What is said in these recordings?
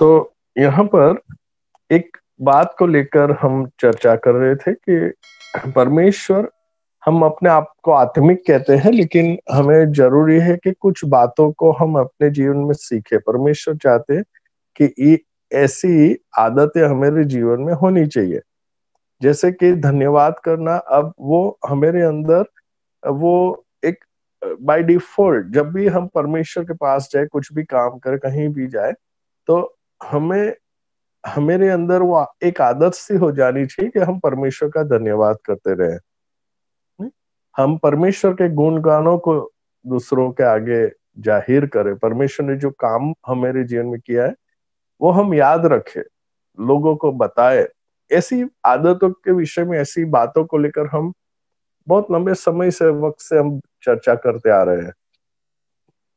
तो यहाँ पर एक बात को लेकर हम चर्चा कर रहे थे कि परमेश्वर हम अपने आप को आत्मिक कहते हैं लेकिन हमें जरूरी है कि कुछ बातों को हम अपने जीवन में सीखे परमेश्वर चाहते हैं कि ऐसी आदतें हमारे जीवन में होनी चाहिए जैसे कि धन्यवाद करना अब वो हमारे अंदर वो एक बाय डिफॉल्ट जब भी हम परमेश्वर के पास जाए कुछ भी काम कर कहीं भी जाए तो हमें हमारे अंदर वो एक आदत सी हो जानी चाहिए कि हम परमेश्वर का धन्यवाद करते रहे हम परमेश्वर के गुणगानों को दूसरों के आगे जाहिर करें परमेश्वर ने जो काम हमारे जीवन में किया है वो हम याद रखें लोगों को बताए ऐसी आदतों के विषय में ऐसी बातों को लेकर हम बहुत लंबे समय से वक्त से हम चर्चा करते आ रहे हैं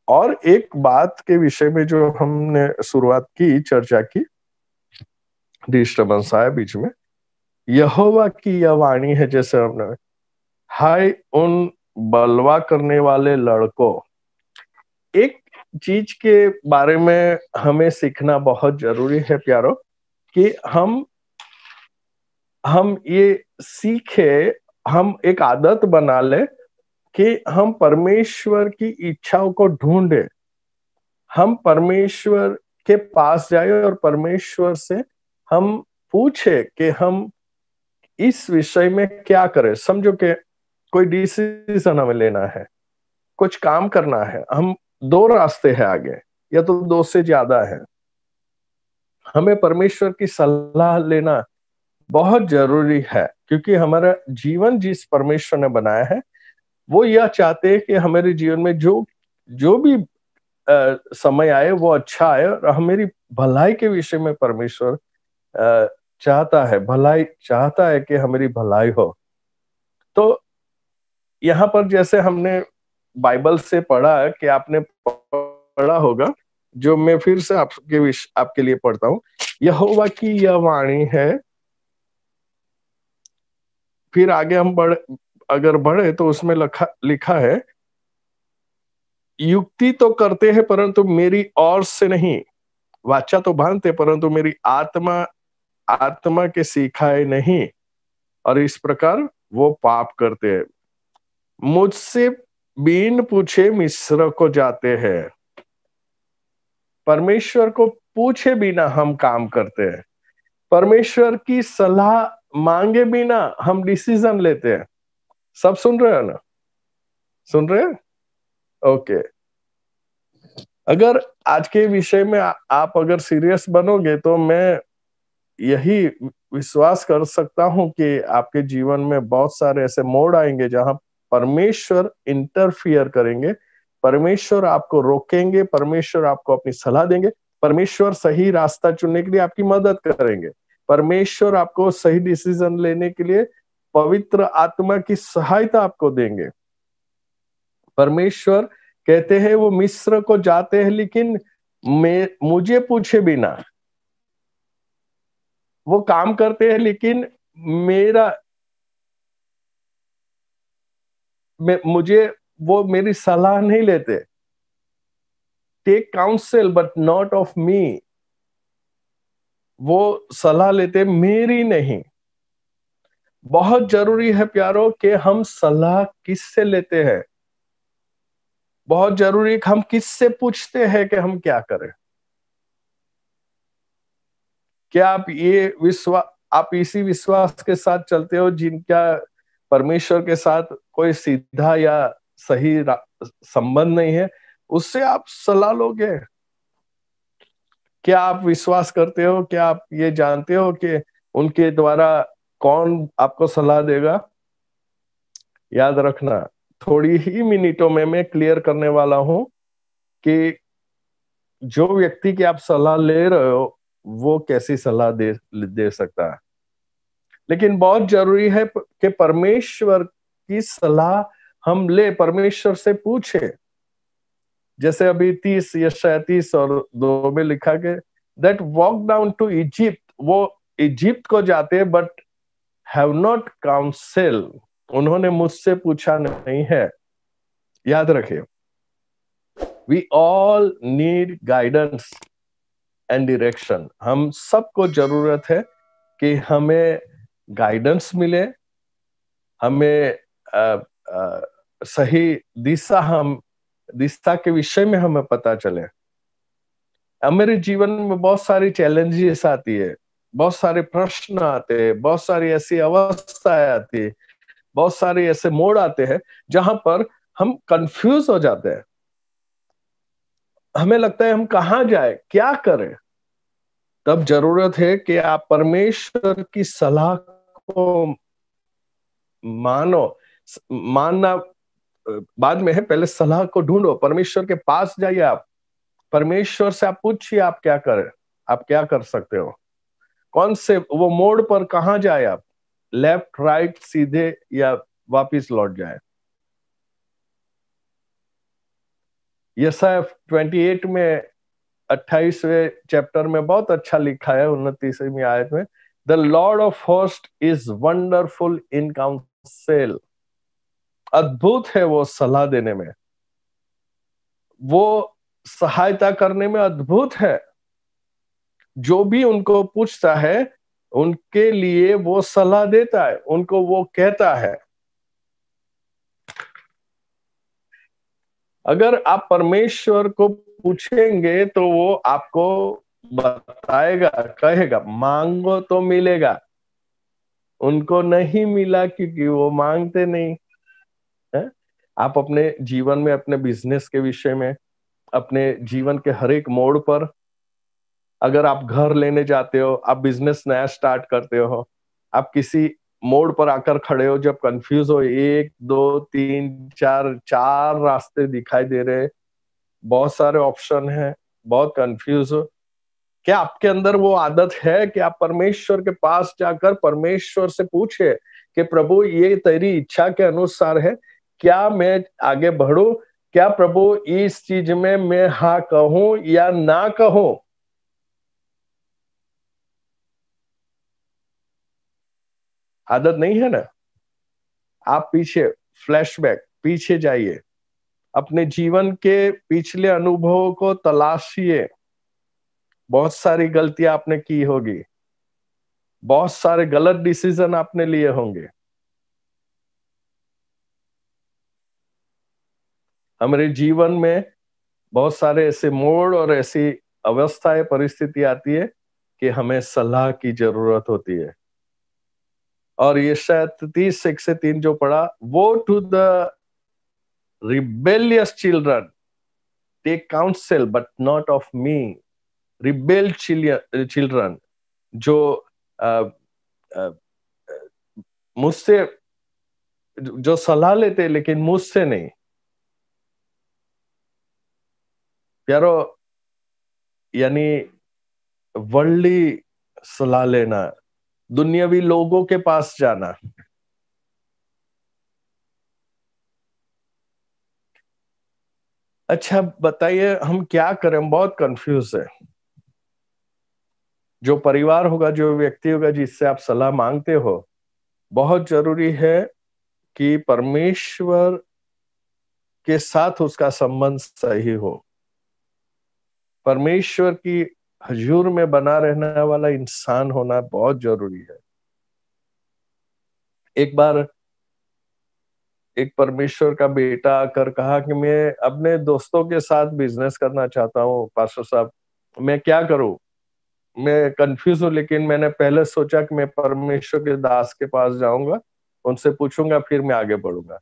और एक बात के विषय में जो हमने शुरुआत की चर्चा की डिस्टर्बेंस आया बीच में यहोवा की यह वाणी है जैसे हमने हाय उन बलवा करने वाले लड़कों एक चीज के बारे में हमें सीखना बहुत जरूरी है प्यारो कि हम हम ये सीखे हम एक आदत बना ले कि हम परमेश्वर की इच्छाओं को ढूंढे हम परमेश्वर के पास जाए और परमेश्वर से हम पूछे कि हम इस विषय में क्या करें समझो कि कोई डिसीजन हमें लेना है कुछ काम करना है हम दो रास्ते हैं आगे या तो दो से ज्यादा है हमें परमेश्वर की सलाह लेना बहुत जरूरी है क्योंकि हमारा जीवन जिस परमेश्वर ने बनाया है वो यह चाहते हैं कि हमारे जीवन में जो जो भी आ, समय आए वो अच्छा आए और हमारी भलाई के विषय में परमेश्वर चाहता है भलाई चाहता है कि हमारी भलाई हो तो यहाँ पर जैसे हमने बाइबल से पढ़ा कि आपने पढ़ा होगा जो मैं फिर से आपके विषय आपके लिए पढ़ता हूँ यहोवा की यह वाणी है फिर आगे हम बढ़ अगर बढ़े तो उसमें लखा लिखा है युक्ति तो करते हैं परंतु मेरी और से नहीं वाचा तो बांधते परंतु मेरी आत्मा आत्मा के सिखाए नहीं और इस प्रकार वो पाप करते हैं मुझसे बीन पूछे मिस्र को जाते हैं परमेश्वर को पूछे बिना हम काम करते हैं परमेश्वर की सलाह मांगे बिना हम डिसीजन लेते हैं सब सुन रहे हो ना सुन रहे हैं ओके अगर आज के विषय में आ, आप अगर सीरियस बनोगे तो मैं यही विश्वास कर सकता हूं कि आपके जीवन में बहुत सारे ऐसे मोड़ आएंगे जहां परमेश्वर इंटरफियर करेंगे परमेश्वर आपको रोकेंगे परमेश्वर आपको अपनी सलाह देंगे परमेश्वर सही रास्ता चुनने के लिए आपकी मदद करेंगे परमेश्वर आपको सही डिसीजन लेने के लिए पवित्र आत्मा की सहायता आपको देंगे परमेश्वर कहते हैं वो मिस्र को जाते हैं लेकिन मुझे पूछे बिना वो काम करते हैं लेकिन मेरा मुझे वो मेरी सलाह नहीं लेते take counsel but not of me वो सलाह लेते मेरी नहीं बहुत जरूरी है प्यारो कि हम सलाह किससे लेते हैं बहुत जरूरी है हम किससे पूछते हैं कि हम क्या करें क्या आप ये विश्वास आप इसी विश्वास के साथ चलते हो जिनका परमेश्वर के साथ कोई सीधा या सही संबंध नहीं है उससे आप सलाह लोगे क्या आप विश्वास करते हो क्या आप ये जानते हो कि उनके द्वारा कौन आपको सलाह देगा याद रखना थोड़ी ही मिनटों में मैं क्लियर करने वाला हूं कि जो व्यक्ति की आप सलाह ले रहे हो वो कैसी सलाह दे दे सकता है लेकिन बहुत जरूरी है कि परमेश्वर की सलाह हम ले परमेश्वर से पूछे जैसे अभी तीस यशा तीस और दो में लिखा के that walk down to Egypt वो इजिप्त को जाते हैं बट हैव नॉट काउंसिल उन्होंने मुझसे पूछा नहीं है याद रखिए we all need guidance and direction हम सबको जरूरत है कि हमें गाइडेंस मिले हमें आ, आ, सही दिशा हम दिशा के विषय में हमें पता चले मेरे जीवन में बहुत सारी चैलेंजेस आती है बहुत सारे प्रश्न आते हैं बहुत सारी ऐसी अवस्थाएं आती है बहुत सारे ऐसे मोड़ आते हैं जहां पर हम कंफ्यूज हो जाते हैं हमें लगता है हम कहा जाए क्या करें तब जरूरत है कि आप परमेश्वर की सलाह को मानो मानना बाद में है पहले सलाह को ढूंढो परमेश्वर के पास जाइए आप परमेश्वर से आप पूछिए आप क्या करें आप क्या कर सकते हो कौन से वो मोड़ पर कहा जाए आप लेफ्ट राइट सीधे या वापस लौट जाए यसाफ 28 में 28वें चैप्टर में बहुत अच्छा लिखा है उनतीसवीं आयत में the Lord of host is wonderful in counsel अद्भुत है वो सलाह देने में वो सहायता करने में अद्भुत है जो भी उनको पूछता है उनके लिए वो सलाह देता है उनको वो कहता है अगर आप परमेश्वर को पूछेंगे तो वो आपको बताएगा कहेगा मांगो तो मिलेगा उनको नहीं मिला क्योंकि वो मांगते नहीं है? आप अपने जीवन में अपने बिजनेस के विषय में अपने जीवन के हर एक मोड़ पर अगर आप घर लेने जाते हो आप बिजनेस नया स्टार्ट करते हो आप किसी मोड़ पर आकर खड़े हो जब कंफ्यूज हो एक दो तीन चार चार रास्ते दिखाई दे रहे बहुत सारे ऑप्शन हैं बहुत कंफ्यूज हो क्या आपके अंदर वो आदत है कि आप परमेश्वर के पास जाकर परमेश्वर से पूछे कि प्रभु ये तेरी इच्छा के अनुसार है क्या मैं आगे बढ़ू क्या प्रभु इस चीज में मैं हा कहूं या ना कहूं आदत नहीं है ना आप पीछे फ्लैशबैक पीछे जाइए अपने जीवन के पिछले अनुभवों को तलाशिए बहुत सारी गलतियां आपने की होगी बहुत सारे गलत डिसीजन आपने लिए होंगे हमारे जीवन में बहुत सारे ऐसे मोड़ और ऐसी अवस्थाएं परिस्थिति आती है कि हमें सलाह की जरूरत होती है और ये शायद तीस से एक से तीन जो पढ़ा वो to the rebellious children take counsel but not of me rebel children जो मुझसे जो सलाह लेते लेकिन मुझसे नहीं प्यारो यानी वर्ल्डली सलाह लेना दुनियावी लोगों के पास जाना अच्छा बताइए हम क्या करें बहुत कंफ्यूज है जो परिवार होगा जो व्यक्ति होगा जिससे आप सलाह मांगते हो बहुत जरूरी है कि परमेश्वर के साथ उसका संबंध सही हो परमेश्वर की हजूर में बना रहने वाला इंसान होना बहुत जरूरी है एक बार एक परमेश्वर का बेटा आकर कहा कि मैं अपने दोस्तों के साथ बिजनेस करना चाहता हूँ पास्टर साहब मैं क्या करूं मैं कंफ्यूज हूं लेकिन मैंने पहले सोचा कि मैं परमेश्वर के दास के पास जाऊंगा उनसे पूछूंगा फिर मैं आगे बढ़ूंगा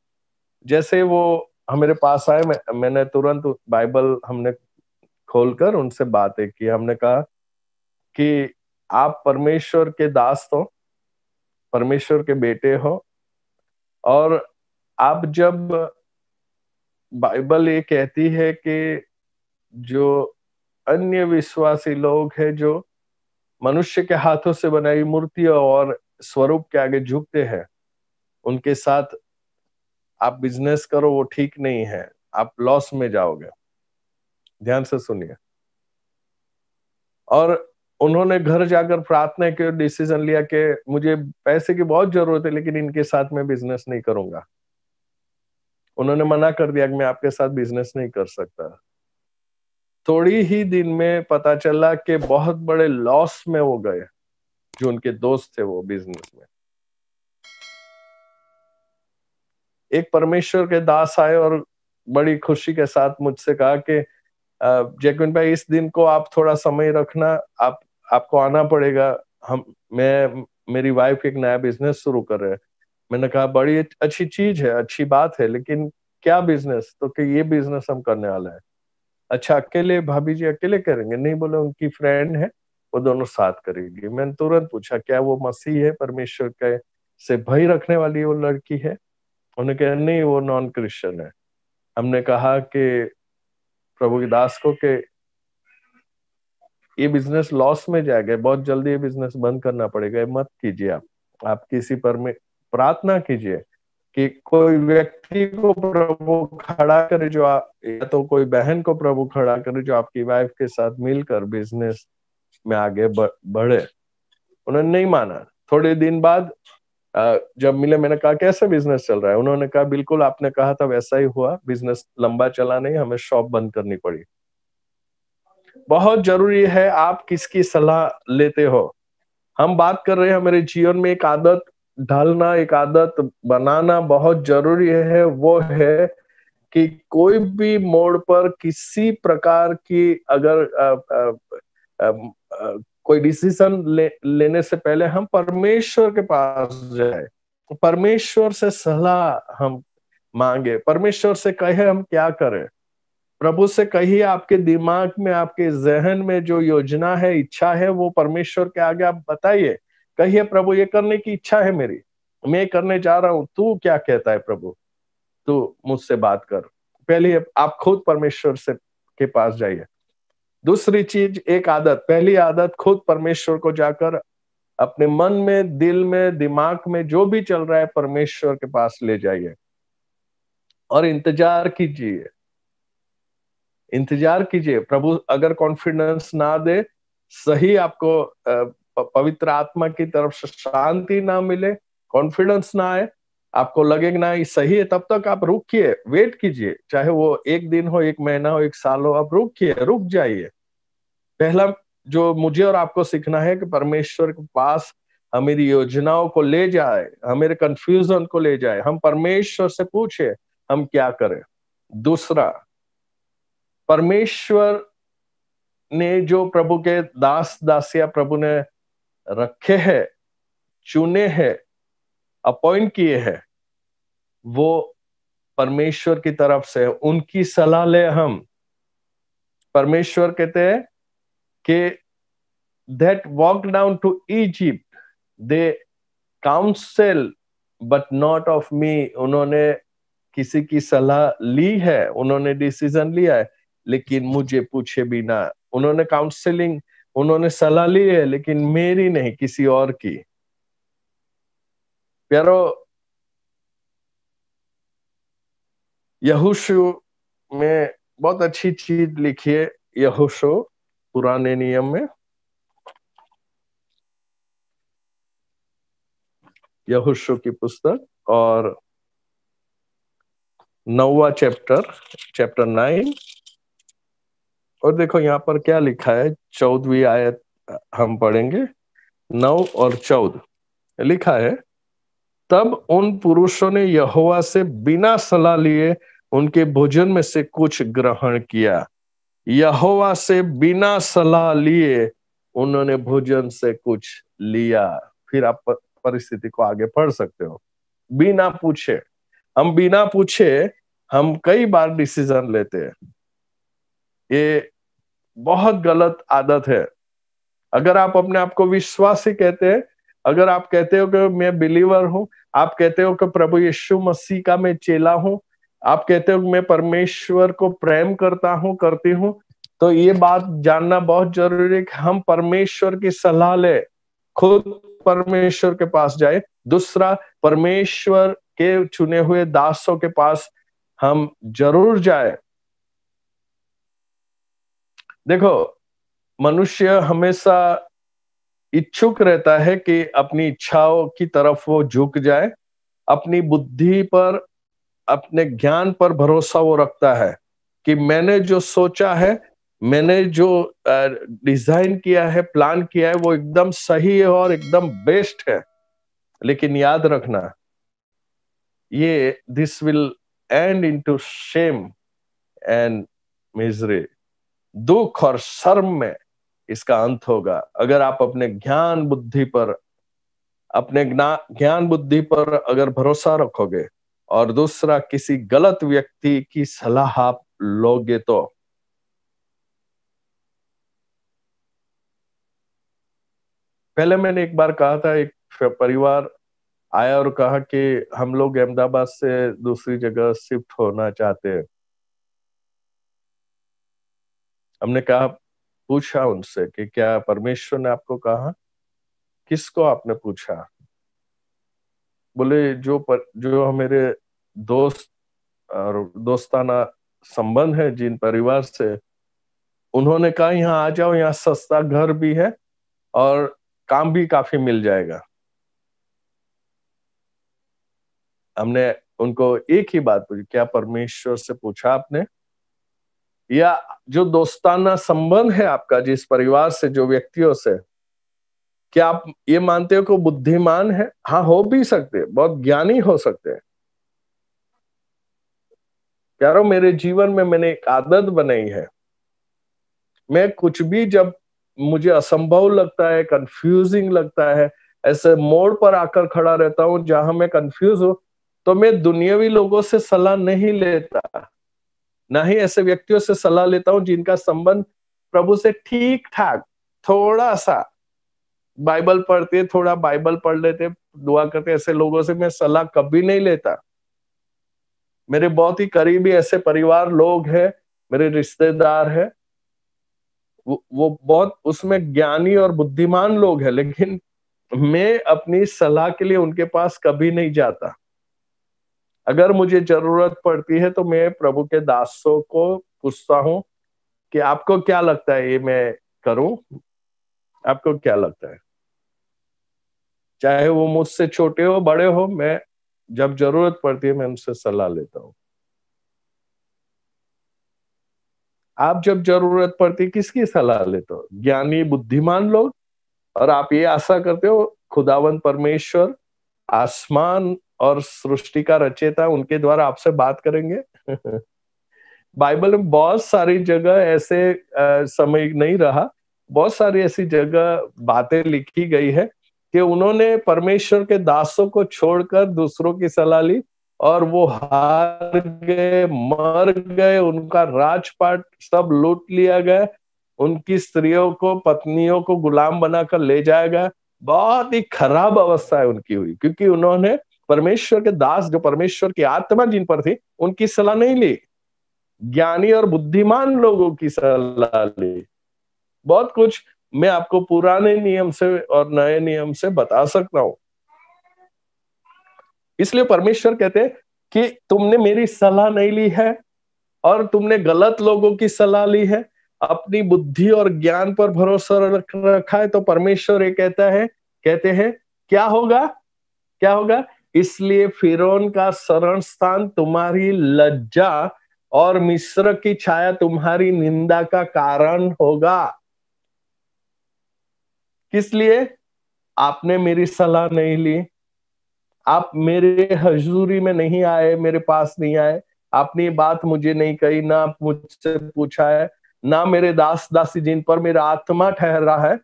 जैसे वो हमारे पास आए मैं, मैंने तुरंत बाइबल हमने खोलकर उनसे बातें की हमने कहा कि आप परमेश्वर के दास हो परमेश्वर के बेटे हो और आप जब बाइबल ये कहती है कि जो अन्य विश्वासी लोग हैं जो मनुष्य के हाथों से बनाई मूर्तियों और स्वरूप के आगे झुकते हैं उनके साथ आप बिजनेस करो वो ठीक नहीं है आप लॉस में जाओगे ध्यान से सुनिए और उन्होंने घर जाकर प्रार्थना के डिसीजन लिया कि मुझे पैसे की बहुत जरूरत है लेकिन इनके साथ मैं बिजनेस नहीं करूंगा उन्होंने मना कर दिया कि मैं आपके साथ बिजनेस नहीं कर सकता थोड़ी ही दिन में पता चला कि बहुत बड़े लॉस में हो गए जो उनके दोस्त थे वो बिजनेस में एक परमेश्वर के दास आए और बड़ी खुशी के साथ मुझसे कहा कि जैकविन भाई इस दिन को आप थोड़ा समय रखना आप आपको आना पड़ेगा हम मैं मेरी वाइफ एक नया बिजनेस शुरू कर रहे हैं मैंने कहा बड़ी अच्छी चीज है अच्छी बात है लेकिन क्या बिजनेस तो कि ये बिजनेस हम करने वाला है अच्छा अकेले भाभी जी अकेले करेंगे नहीं बोले उनकी फ्रेंड है वो दोनों साथ करेगी मैंने तुरंत पूछा क्या वो मसीह है परमेश्वर के से भय रखने वाली वो लड़की है उन्होंने कहा नहीं वो नॉन क्रिश्चियन है हमने कहा कि प्रभु की दास को कि ये बिजनेस लॉस में जाएगा बहुत जल्दी ये बिजनेस बंद करना पड़ेगा ये मत कीजिए आप आप किसी पर में प्रार्थना कीजिए कि कोई व्यक्ति को प्रभु खड़ा करे जो आप या तो कोई बहन को प्रभु खड़ा करे जो आपकी वाइफ के साथ मिलकर बिजनेस में आगे बढ़े उन्होंने नहीं माना थोड़े दिन बाद जब मिले मैंने कहा कैसे बिजनेस चल रहा है उन्होंने कहा बिल्कुल आपने कहा था वैसा ही हुआ बिजनेस लंबा चला नहीं हमें शॉप बंद करनी पड़ी बहुत जरूरी है आप किसकी सलाह लेते हो हम बात कर रहे हैं मेरे जीवन में एक आदत ढालना एक आदत बनाना बहुत जरूरी है वो है कि कोई भी मोड़ पर किसी प्रकार की अगर आ, आ, आ, आ, कोई डिसीजन ले, लेने से पहले हम परमेश्वर के पास जाए परमेश्वर से सलाह हम मांगे परमेश्वर से कहे हम क्या करें प्रभु से कहिए आपके दिमाग में आपके जहन में जो योजना है इच्छा है वो परमेश्वर के आगे आप बताइए कहिए प्रभु ये करने की इच्छा है मेरी मैं करने जा रहा हूं तू क्या कहता है प्रभु तू मुझसे बात कर पहले आप खुद परमेश्वर से के पास जाइए दूसरी चीज एक आदत पहली आदत खुद परमेश्वर को जाकर अपने मन में दिल में दिमाग में जो भी चल रहा है परमेश्वर के पास ले जाइए और इंतजार कीजिए इंतजार कीजिए प्रभु अगर कॉन्फिडेंस ना दे सही आपको पवित्र आत्मा की तरफ से शांति ना मिले कॉन्फिडेंस ना आए आपको लगे ना ये सही है तब तक आप रुकिए वेट कीजिए चाहे वो एक दिन हो एक महीना हो एक साल हो आप रुकिए रुक जाइए पहला जो मुझे और आपको सीखना है कि परमेश्वर के पास हमारी योजनाओं को ले जाए हमारे कंफ्यूजन को ले जाए हम परमेश्वर से पूछे हम क्या करें दूसरा परमेश्वर ने जो प्रभु के दास दासिया प्रभु ने रखे हैं चुने हैं अपॉइंट किए हैं वो परमेश्वर की तरफ से उनकी सलाह ले हम परमेश्वर कहते हैं के that walk down to Egypt they counsel but not of me उन्होंने किसी की सलाह ली है उन्होंने डिसीजन लिया है लेकिन मुझे पूछे बिना उन्होंने काउंसलिंग उन्होंने सलाह ली है लेकिन मेरी नहीं किसी और की प्यारो यहूशु में बहुत अच्छी चीज लिखी है यहूशु पुराने नियम में यहुशु की पुस्तक और नौवा चैप्टर चैप्टर नाइन और देखो यहाँ पर क्या लिखा है चौदवी आयत हम पढ़ेंगे नौ और चौदह लिखा है तब उन पुरुषों ने यहुआ से बिना सलाह लिए उनके भोजन में से कुछ ग्रहण किया यहोवा से बिना सलाह लिए उन्होंने भोजन से कुछ लिया फिर आप परिस्थिति को आगे पढ़ सकते हो बिना पूछे हम बिना पूछे हम कई बार डिसीजन लेते हैं ये बहुत गलत आदत है अगर आप अपने आप को विश्वासी कहते हैं अगर आप कहते हो कि मैं बिलीवर हूं आप कहते हो कि प्रभु यीशु मसीह का मैं चेला हूं आप कहते हो मैं परमेश्वर को प्रेम करता हूं करती हूँ तो ये बात जानना बहुत जरूरी है कि हम परमेश्वर की सलाह ले खुद परमेश्वर के पास जाए दूसरा परमेश्वर के चुने हुए दासों के पास हम जरूर जाए देखो मनुष्य हमेशा इच्छुक रहता है कि अपनी इच्छाओं की तरफ वो झुक जाए अपनी बुद्धि पर अपने ज्ञान पर भरोसा वो रखता है कि मैंने जो सोचा है मैंने जो डिजाइन किया है प्लान किया है वो एकदम सही है और एकदम बेस्ट है लेकिन याद रखना ये this will end into shame and misery दुख और शर्म में इसका अंत होगा अगर आप अपने ज्ञान बुद्धि पर अपने ज्ञान बुद्धि पर अगर भरोसा रखोगे और दूसरा किसी गलत व्यक्ति की सलाह आप लोगे तो पहले मैंने एक बार कहा था एक परिवार आया और कहा कि हम लोग अहमदाबाद से दूसरी जगह शिफ्ट होना चाहते हैं हमने कहा पूछा उनसे कि क्या परमेश्वर ने आपको कहा किसको आपने पूछा बोले जो पर, जो हमारे दोस्त और दोस्ताना संबंध है जिन परिवार से उन्होंने कहा यहाँ आ जाओ यहाँ सस्ता घर भी है और काम भी काफी मिल जाएगा हमने उनको एक ही बात पूछी क्या परमेश्वर से पूछा आपने या जो दोस्ताना संबंध है आपका जिस परिवार से जो व्यक्तियों से क्या आप ये मानते हो कि बुद्धिमान है हाँ हो भी सकते बहुत ज्ञानी हो सकते हैं प्यारो मेरे जीवन में मैंने एक आदत बनाई है मैं कुछ भी जब मुझे असंभव लगता है कंफ्यूजिंग लगता है ऐसे मोड़ पर आकर खड़ा रहता हूं जहां मैं कंफ्यूज हूं तो मैं दुनियावी लोगों से सलाह नहीं लेता ना ही ऐसे व्यक्तियों से सलाह लेता हूं जिनका संबंध प्रभु से ठीक ठाक थोड़ा सा बाइबल पढ़ते थोड़ा बाइबल पढ़ लेते दुआ करते ऐसे लोगों से मैं सलाह कभी नहीं लेता मेरे बहुत ही करीबी ऐसे परिवार लोग हैं मेरे रिश्तेदार हैं वो, वो बहुत उसमें ज्ञानी और बुद्धिमान लोग हैं लेकिन मैं अपनी सलाह के लिए उनके पास कभी नहीं जाता अगर मुझे जरूरत पड़ती है तो मैं प्रभु के दासों को पूछता हूं कि आपको क्या लगता है ये मैं करूं आपको क्या लगता है चाहे वो मुझसे छोटे हो बड़े हो मैं जब जरूरत पड़ती है मैं उनसे सलाह लेता हूं आप जब जरूरत पड़ती किसकी सलाह लेते हो ज्ञानी बुद्धिमान लोग और आप ये आशा करते हो खुदावन परमेश्वर आसमान और सृष्टि का रचेता उनके द्वारा आपसे बात करेंगे बाइबल में बहुत सारी जगह ऐसे आ, समय नहीं रहा बहुत सारी ऐसी जगह बातें लिखी गई है कि उन्होंने परमेश्वर के दासों को छोड़कर दूसरों की सलाह ली और वो हार गए मर गए उनका राजपाट सब लूट लिया गया उनकी स्त्रियों को पत्नियों को गुलाम बनाकर ले जाया गया बहुत ही खराब अवस्था है उनकी हुई क्योंकि उन्होंने परमेश्वर के दास जो परमेश्वर की आत्मा जिन पर थी उनकी सलाह नहीं ली ज्ञानी और बुद्धिमान लोगों की सलाह ली बहुत कुछ मैं आपको पुराने नियम से और नए नियम से बता सकता हूं इसलिए परमेश्वर कहते हैं कि तुमने मेरी सलाह नहीं ली है और तुमने गलत लोगों की सलाह ली है अपनी बुद्धि और ज्ञान पर भरोसा रख रखा है तो परमेश्वर ये कहता है कहते हैं क्या होगा क्या होगा इसलिए फिर का शरण स्थान तुम्हारी लज्जा और मिस्र की छाया तुम्हारी निंदा का कारण होगा किस लिए आपने मेरी सलाह नहीं ली आप मेरे हजूरी में नहीं आए मेरे पास नहीं आए आपने बात मुझे नहीं कही ना मुझसे पूछा है ना मेरे दास दासी जिन पर मेरा आत्मा ठहर रहा है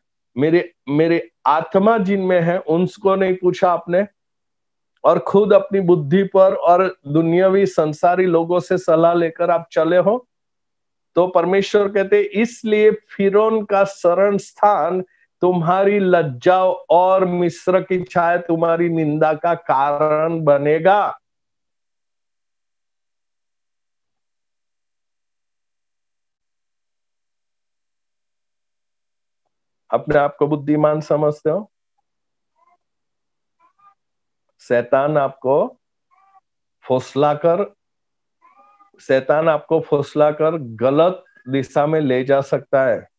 मेरे मेरे आत्मा जिन में है उनको नहीं पूछा आपने और खुद अपनी बुद्धि पर और दुनियावी संसारी लोगों से सलाह लेकर आप चले हो तो परमेश्वर कहते इसलिए फिरोन का शरण स्थान तुम्हारी लज्जा और मिस्र की छाया तुम्हारी निंदा का कारण बनेगा अपने आप को बुद्धिमान समझते हो शैतान आपको फौसला कर शैतान आपको फौसला कर गलत दिशा में ले जा सकता है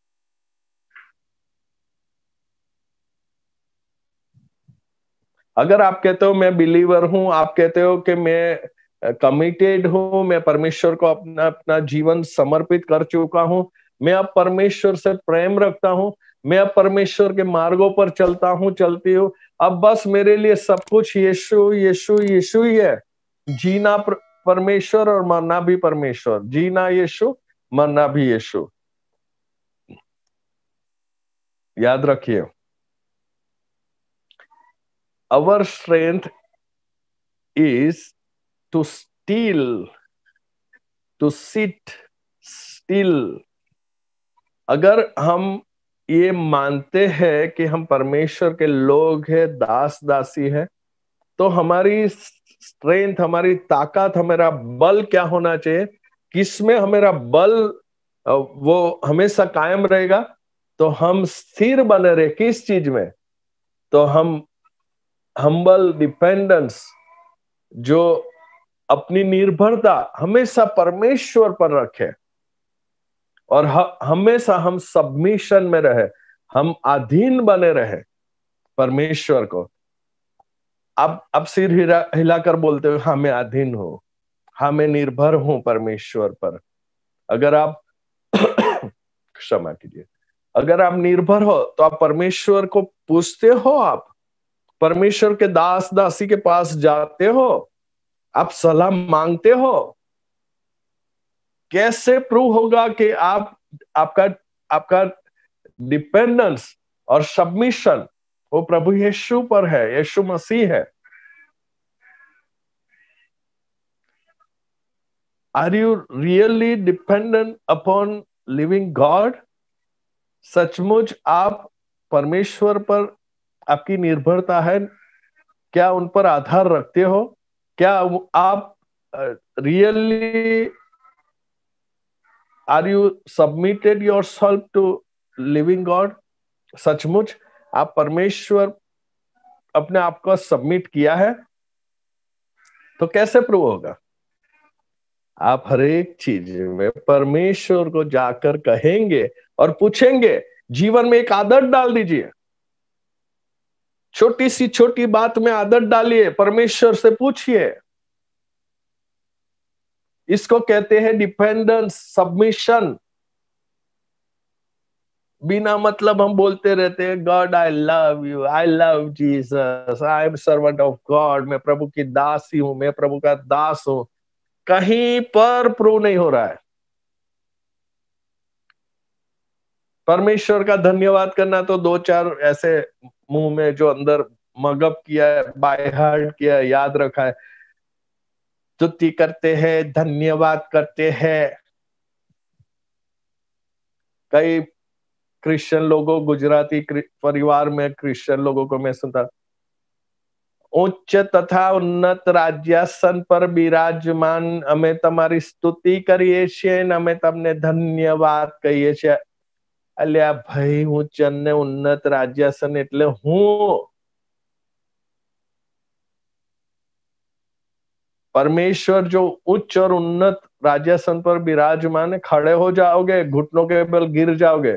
अगर आप कहते हो मैं बिलीवर हूं आप कहते हो कि मैं कमिटेड हूं मैं परमेश्वर को अपना अपना जीवन समर्पित कर चुका हूं मैं अब परमेश्वर से प्रेम रखता हूं मैं अब परमेश्वर के मार्गों पर चलता हूं चलती हूँ अब बस मेरे लिए सब कुछ यीशु यीशु यीशु ही है जीना परमेश्वर और मरना भी परमेश्वर जीना यीशु मरना भी यीशु याद रखिए our strength is to still, to sit still. अगर हम ये मानते हैं कि हम परमेश्वर के लोग हैं दास दासी हैं तो हमारी स्ट्रेंथ हमारी ताकत हमारा बल क्या होना चाहिए किस में हमारा बल वो हमेशा कायम रहेगा तो हम स्थिर बने रहे किस चीज में तो हम हम्बल डिपेंडेंस जो अपनी निर्भरता हमेशा परमेश्वर पर रखे और हमेशा हम सबमिशन में रहे हम अधीन बने रहे परमेश्वर को अब अब सिर हिला हिलाकर बोलते हो हाँ मैं अधीन हूं हाँ मैं निर्भर हूं परमेश्वर पर अगर आप क्षमा कीजिए अगर आप निर्भर हो तो आप परमेश्वर को पूछते हो आप परमेश्वर के दास दासी के पास जाते हो आप सलाह मांगते हो कैसे प्रूव होगा कि आप आपका आपका डिपेंडेंस और सबमिशन वो प्रभु यीशु पर है यीशु मसीह है are you really dependent upon living God सचमुच आप परमेश्वर पर आपकी निर्भरता है क्या उन पर आधार रखते हो क्या आप really are you submitted yourself to living God सचमुच आप परमेश्वर अपने आप को सबमिट किया है तो कैसे प्रूव होगा आप हर एक चीज में परमेश्वर को जाकर कहेंगे और पूछेंगे जीवन में एक आदत डाल दीजिए छोटी सी छोटी बात में आदत डालिए परमेश्वर से पूछिए इसको कहते हैं डिपेंडेंस सबमिशन बिना मतलब हम बोलते रहते हैं God I love you I love Jesus I am servant of God मैं प्रभु की दास ही हूं मैं प्रभु का दास हूं कहीं पर प्रूव नहीं हो रहा है परमेश्वर का धन्यवाद करना तो दो चार ऐसे मुंह में जो अंदर मगअप किया है बाय हार्ट किया है याद रखा है स्तुति करते हैं धन्यवाद करते हैं कई क्रिश्चियन लोगों गुजराती परिवार में क्रिश्चियन लोगों को मैं सुनता उच्च तथा उन्नत राज्यासन पर विराजमान अमे તમારી સ્તુતિ કરીએ છીએ અને અમે તમને અલ્યા ભાઈ હું उन्नत राज्य રાજ્યાસન એટલે હું परमेश्वर जो उच्च और उन्नत राज्य राज्यासन पर विराजमान है खड़े हो जाओगे घुटनों के बल गिर जाओगे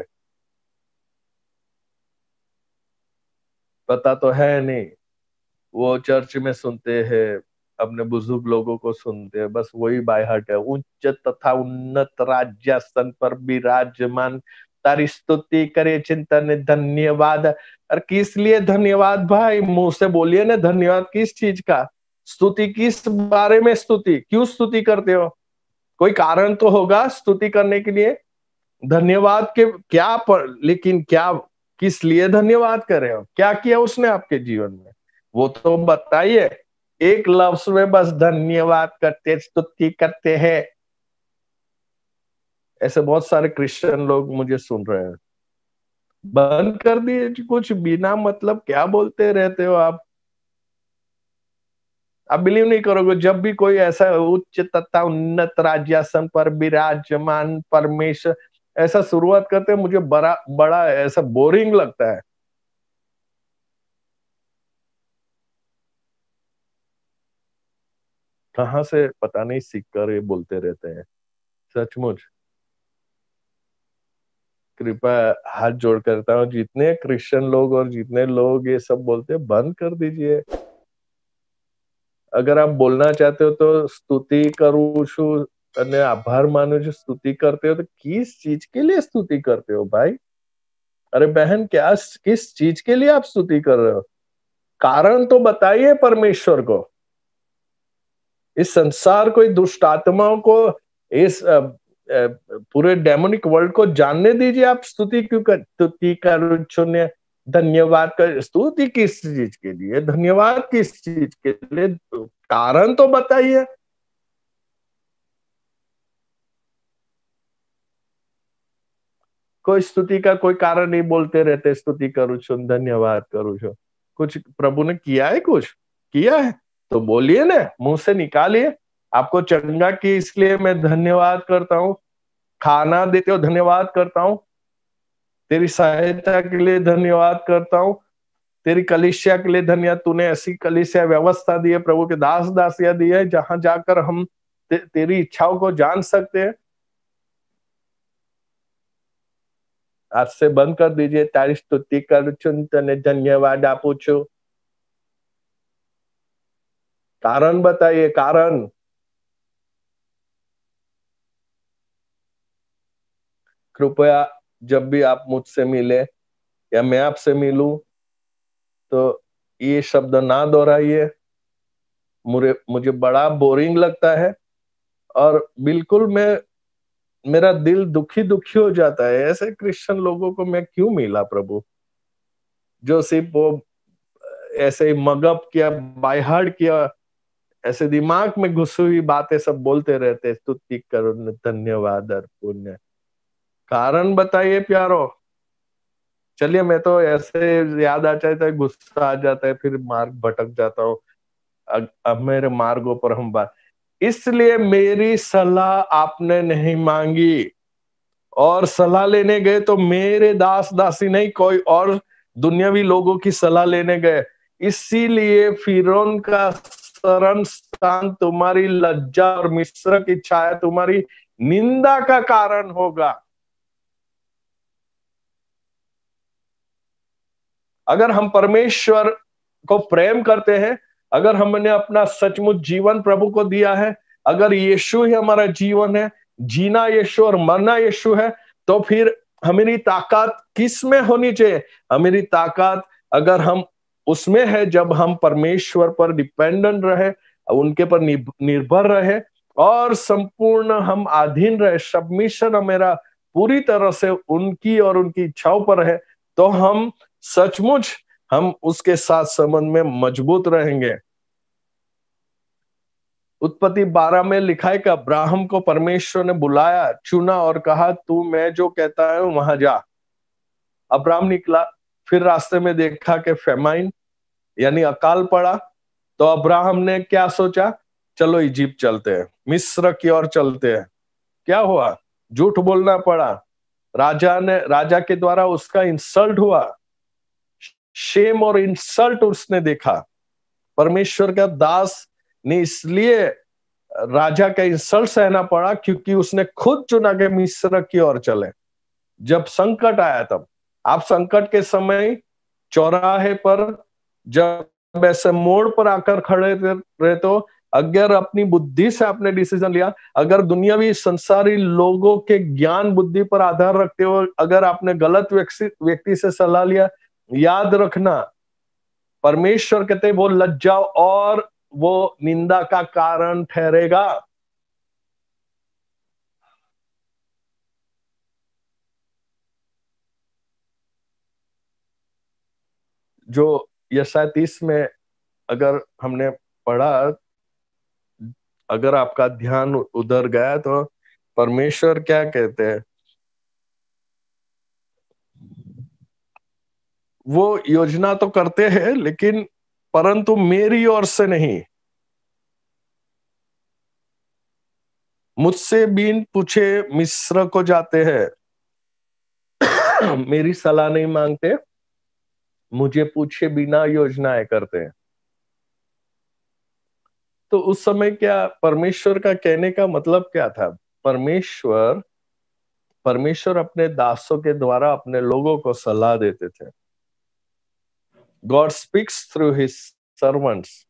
पता तो है नहीं वो चर्च में सुनते हैं अपने बुजुर्ग लोगों को सुनते हैं बस वही बाय हट है उच्च तथा उन्नत राज्य स्तन पर विराजमान तारी स्तुति करे चिंतन धन्यवाद और किस लिए धन्यवाद भाई मुंह से बोलिए ना धन्यवाद किस चीज का स्तुति किस बारे में स्तुति क्यों स्तुति करते हो कोई कारण तो होगा स्तुति करने के लिए धन्यवाद के क्या पर लेकिन क्या किस लिए धन्यवाद कर रहे हो क्या किया उसने आपके जीवन में वो तो बताइए एक लफ्स में बस धन्यवाद करते स्तुति करते हैं ऐसे बहुत सारे क्रिश्चियन लोग मुझे सुन रहे हैं बंद कर दिए कुछ बिना मतलब क्या बोलते रहते हो आप आप बिलीव नहीं करोगे जब भी कोई ऐसा उच्च तथा उन्नत राज्यासन पर विराजमान परमेश्वर ऐसा शुरुआत करते हैं मुझे बड़ा बड़ा ऐसा बोरिंग लगता है कहा से पता नहीं सीख कर ये बोलते रहते हैं सचमुच कृपा हाथ जोड़ करता हूँ जितने क्रिश्चियन लोग और जितने लोग ये सब बोलते हैं बंद कर दीजिए अगर आप बोलना चाहते हो तो स्तुति करू छु आभार मानू छु स्तुति करते हो तो किस चीज के लिए स्तुति करते हो भाई अरे बहन क्या किस चीज के लिए आप स्तुति कर रहे हो कारण तो बताइए परमेश्वर को इस संसार को दुष्ट आत्माओं को इस पूरे डेमोनिक वर्ल्ड को जानने दीजिए आप स्तुति क्यों कर स्तुति करो शून्य धन्यवाद कर स्तुति किस चीज के लिए धन्यवाद किस चीज के लिए कारण तो बताइए कोई स्तुति का कोई कारण नहीं बोलते रहते स्तुति करू छो धन्यवाद करू छो कुछ प्रभु ने किया है कुछ किया है तो बोलिए ना मुंह से निकालिए आपको चंगा की इसलिए मैं धन्यवाद करता हूँ खाना देते हो धन्यवाद करता हूँ तेरी सहायता के लिए धन्यवाद करता हूँ तेरी कलिशिया के लिए धन्यवाद तूने ऐसी कलिसिया व्यवस्था दी है प्रभु के दास दासिया दी है जहां जाकर हम ते, तेरी इच्छाओं को जान सकते हैं आज से बंद कर दीजिए तारी स्तुति कर चुन धन्यवाद आप कारण बताइए कारण कृपया जब भी आप मुझसे मिले या मैं आपसे मिलूं तो ये शब्द ना दोहराइए मुझे मुझे बड़ा बोरिंग लगता है और बिल्कुल मैं मेरा दिल दुखी दुखी हो जाता है ऐसे क्रिश्चियन लोगों को मैं क्यों मिला प्रभु जो सिर्फ वो ऐसे ही मगअप किया बाइहार्ड किया ऐसे दिमाग में घुसी हुई बातें सब बोलते रहते स्तुति करो धन्यवाद अर्पुण्य पुण्य कारण बताइए प्यारो चलिए मैं तो ऐसे याद आ जाता है गुस्सा आ जाता है फिर मार्ग भटक जाता हूँ अब मेरे मार्गों पर हम बात इसलिए मेरी सलाह आपने नहीं मांगी और सलाह लेने गए तो मेरे दास दासी नहीं कोई और दुनियावी लोगों की सलाह लेने गए इसीलिए फिरौन का शरण स्थान तुम्हारी लज्जा और मिश्र की छाया तुम्हारी निंदा का कारण होगा अगर हम परमेश्वर को प्रेम करते हैं अगर हमने अपना सचमुच जीवन प्रभु को दिया है अगर यीशु ही हमारा जीवन है जीना यीशु और मरना यीशु है तो फिर हमारी ताकत किस में होनी चाहिए हमारी ताकत अगर हम उसमें है जब हम परमेश्वर पर डिपेंडेंट रहे उनके पर निर्भर रहे और संपूर्ण हम अधीन रहे सबमिशन हमारा पूरी तरह से उनकी और उनकी इच्छाओं पर है तो हम सचमुच हम उसके साथ संबंध में मजबूत रहेंगे उत्पत्ति बारह में लिखा है कि अब्राहम को परमेश्वर ने बुलाया चुना और कहा तू मैं जो कहता है वहां जा अब्राहम निकला फिर रास्ते में देखा कि फेमाइन यानी अकाल पड़ा तो अब्राहम ने क्या सोचा चलो इजिप्ट चलते हैं मिस्र की ओर चलते हैं क्या हुआ झूठ बोलना पड़ा राजा ने राजा के द्वारा उसका इंसल्ट हुआ शेम और इंसल्ट उसने देखा परमेश्वर का दास ने इसलिए राजा का इंसल्ट सहना पड़ा क्योंकि उसने खुद चुना के मिस्र की ओर चले जब संकट आया तब आप संकट के समय चौराहे पर जब ऐसे मोड़ पर आकर खड़े रहे तो अगर अपनी बुद्धि से आपने डिसीजन लिया अगर दुनियावी संसारी लोगों के ज्ञान बुद्धि पर आधार रखते हो अगर आपने गलत व्यक्ति से सलाह लिया याद रखना परमेश्वर कहते वो लज्जा और वो निंदा का कारण ठहरेगा जो यशा तीस में अगर हमने पढ़ा अगर आपका ध्यान उधर गया तो परमेश्वर क्या कहते हैं वो योजना तो करते हैं लेकिन परंतु मेरी ओर से नहीं मुझसे बिन पूछे मिस्र को जाते हैं मेरी सलाह नहीं मांगते मुझे पूछे बिना योजनाएं करते हैं तो उस समय क्या परमेश्वर का कहने का मतलब क्या था परमेश्वर परमेश्वर अपने दासों के द्वारा अपने लोगों को सलाह देते थे God speaks through his servants.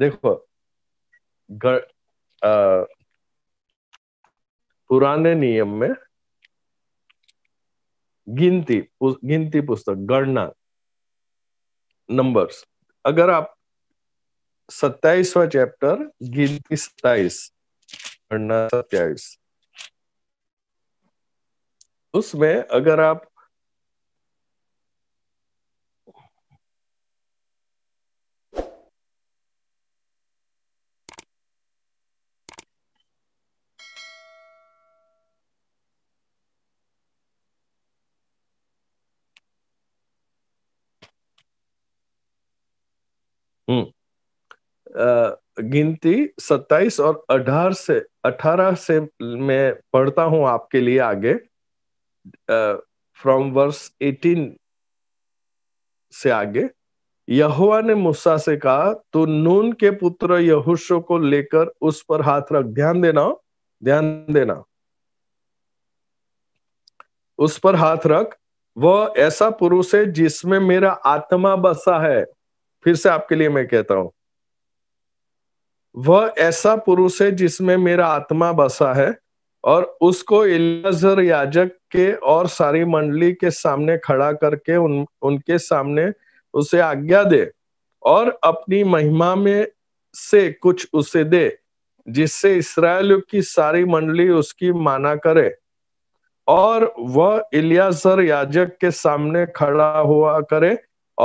देखो पुराने नियम में गिनती गिनती पुस्तक गणना नंबर्स अगर आप सत्ताईसवा चैप्टर गिनती सत्ताईस गणना सत्ताईस उसमें अगर आप हम्म, गिनती सत्ताईस और अठारह से अठारह से मैं पढ़ता हूं आपके लिए आगे फ्रॉम वर्स 18 से आगे यहुआ ने मूसा से कहा तो नून के पुत्र यहुशो को लेकर उस पर हाथ रख ध्यान देना ध्यान देना उस पर हाथ रख वह ऐसा पुरुष है जिसमें मेरा आत्मा बसा है फिर से आपके लिए मैं कहता हूं वह ऐसा पुरुष है जिसमें मेरा आत्मा बसा है और उसको इलाजर याजक के और सारी मंडली के सामने खड़ा करके उन उनके सामने उसे आज्ञा दे और अपनी महिमा में से कुछ उसे दे जिससे इसराइल की सारी मंडली उसकी माना करे और वह इलियासर याजक के सामने खड़ा हुआ करे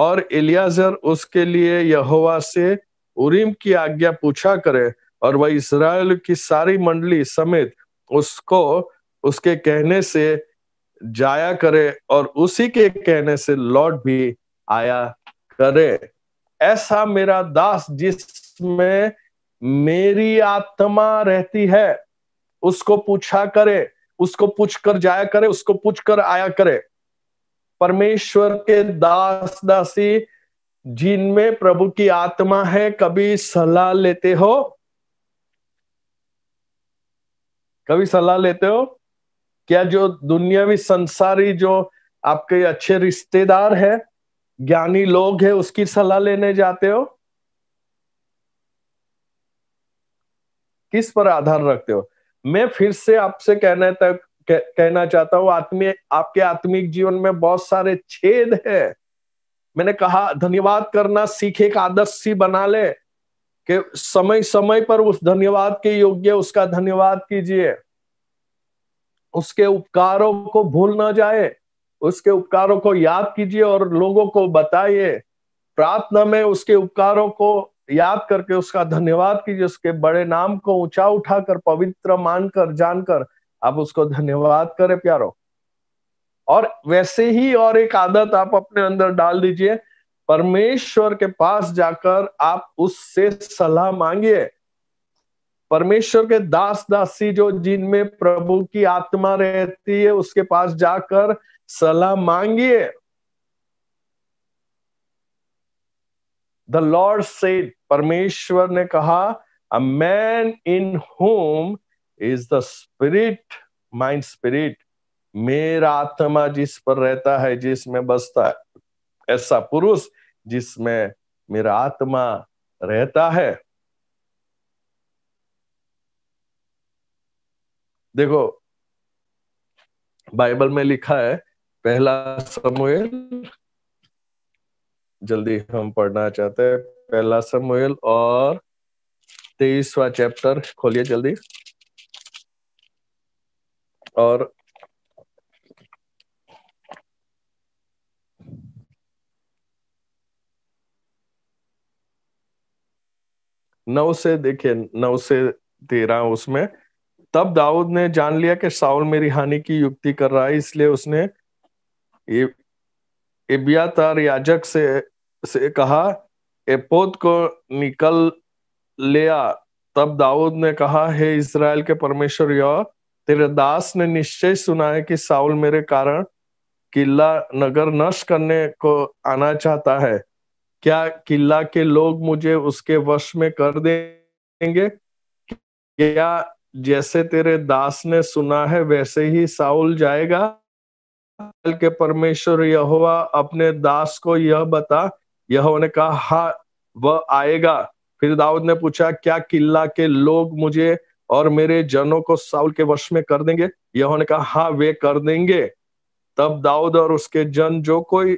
और इलियासर उसके लिए यहोवा से उरीम की आज्ञा पूछा करे और वह इसराइल की सारी मंडली समेत उसको उसके कहने से जाया करे और उसी के कहने से लौट भी आया करे ऐसा मेरा दास जिसमें मेरी आत्मा रहती है उसको पूछा करे उसको पूछ कर जाया करे उसको पूछ कर आया करे परमेश्वर के दास दासी जिनमें प्रभु की आत्मा है कभी सलाह लेते हो कभी सलाह लेते हो क्या जो दुनियावी संसारी जो आपके अच्छे रिश्तेदार है ज्ञानी लोग है उसकी सलाह लेने जाते हो किस पर आधार रखते हो मैं फिर से आपसे कहने तक कह, कहना चाहता हूं आत्मी आपके आत्मिक जीवन में बहुत सारे छेद है मैंने कहा धन्यवाद करना सीखे एक आदर्श सी बना ले कि समय समय पर उस धन्यवाद के योग्य उसका धन्यवाद कीजिए उसके उपकारों को भूल ना जाए उसके उपकारों को याद कीजिए और लोगों को बताइए प्रार्थना में उसके उपकारों को याद करके उसका धन्यवाद कीजिए उसके बड़े नाम को ऊंचा उठाकर पवित्र मानकर जानकर आप उसको धन्यवाद करें प्यारो और वैसे ही और एक आदत आप अपने अंदर डाल दीजिए परमेश्वर के पास जाकर आप उससे सलाह मांगिए परमेश्वर के दास दासी जो जिनमें प्रभु की आत्मा रहती है उसके पास जाकर सलाह मांगिए द लॉर्ड से परमेश्वर ने कहा a man in home is the spirit mind spirit मेरा आत्मा जिस पर रहता है जिसमें बसता है ऐसा पुरुष जिसमें मेरा आत्मा रहता है देखो बाइबल में लिखा है पहला समुएल जल्दी हम पढ़ना चाहते हैं पहला समुएल और तेईसवा चैप्टर खोलिए जल्दी और नौ से देखिए नौ से तेरह उसमें तब दाऊद ने जान लिया कि साउल मेरी हानि की युक्ति कर रहा है इसलिए उसने याजक से से कहा एपोत को निकल लिया तब दाऊद ने कहा हे इसराइल के परमेश्वर यो तेरे दास ने निश्चय सुना है कि साउल मेरे कारण किला नगर नष्ट करने को आना चाहता है क्या किला के लोग मुझे उसके वश में कर देंगे क्या जैसे तेरे दास ने सुना है वैसे ही साउल जाएगा के परमेश्वर यहोवा अपने दास को यह बता यह ने कहा हा वह आएगा फिर दाऊद ने पूछा क्या किला के लोग मुझे और मेरे जनों को साउल के वश में कर देंगे यह ने कहा हाँ वे कर देंगे तब दाऊद और उसके जन जो कोई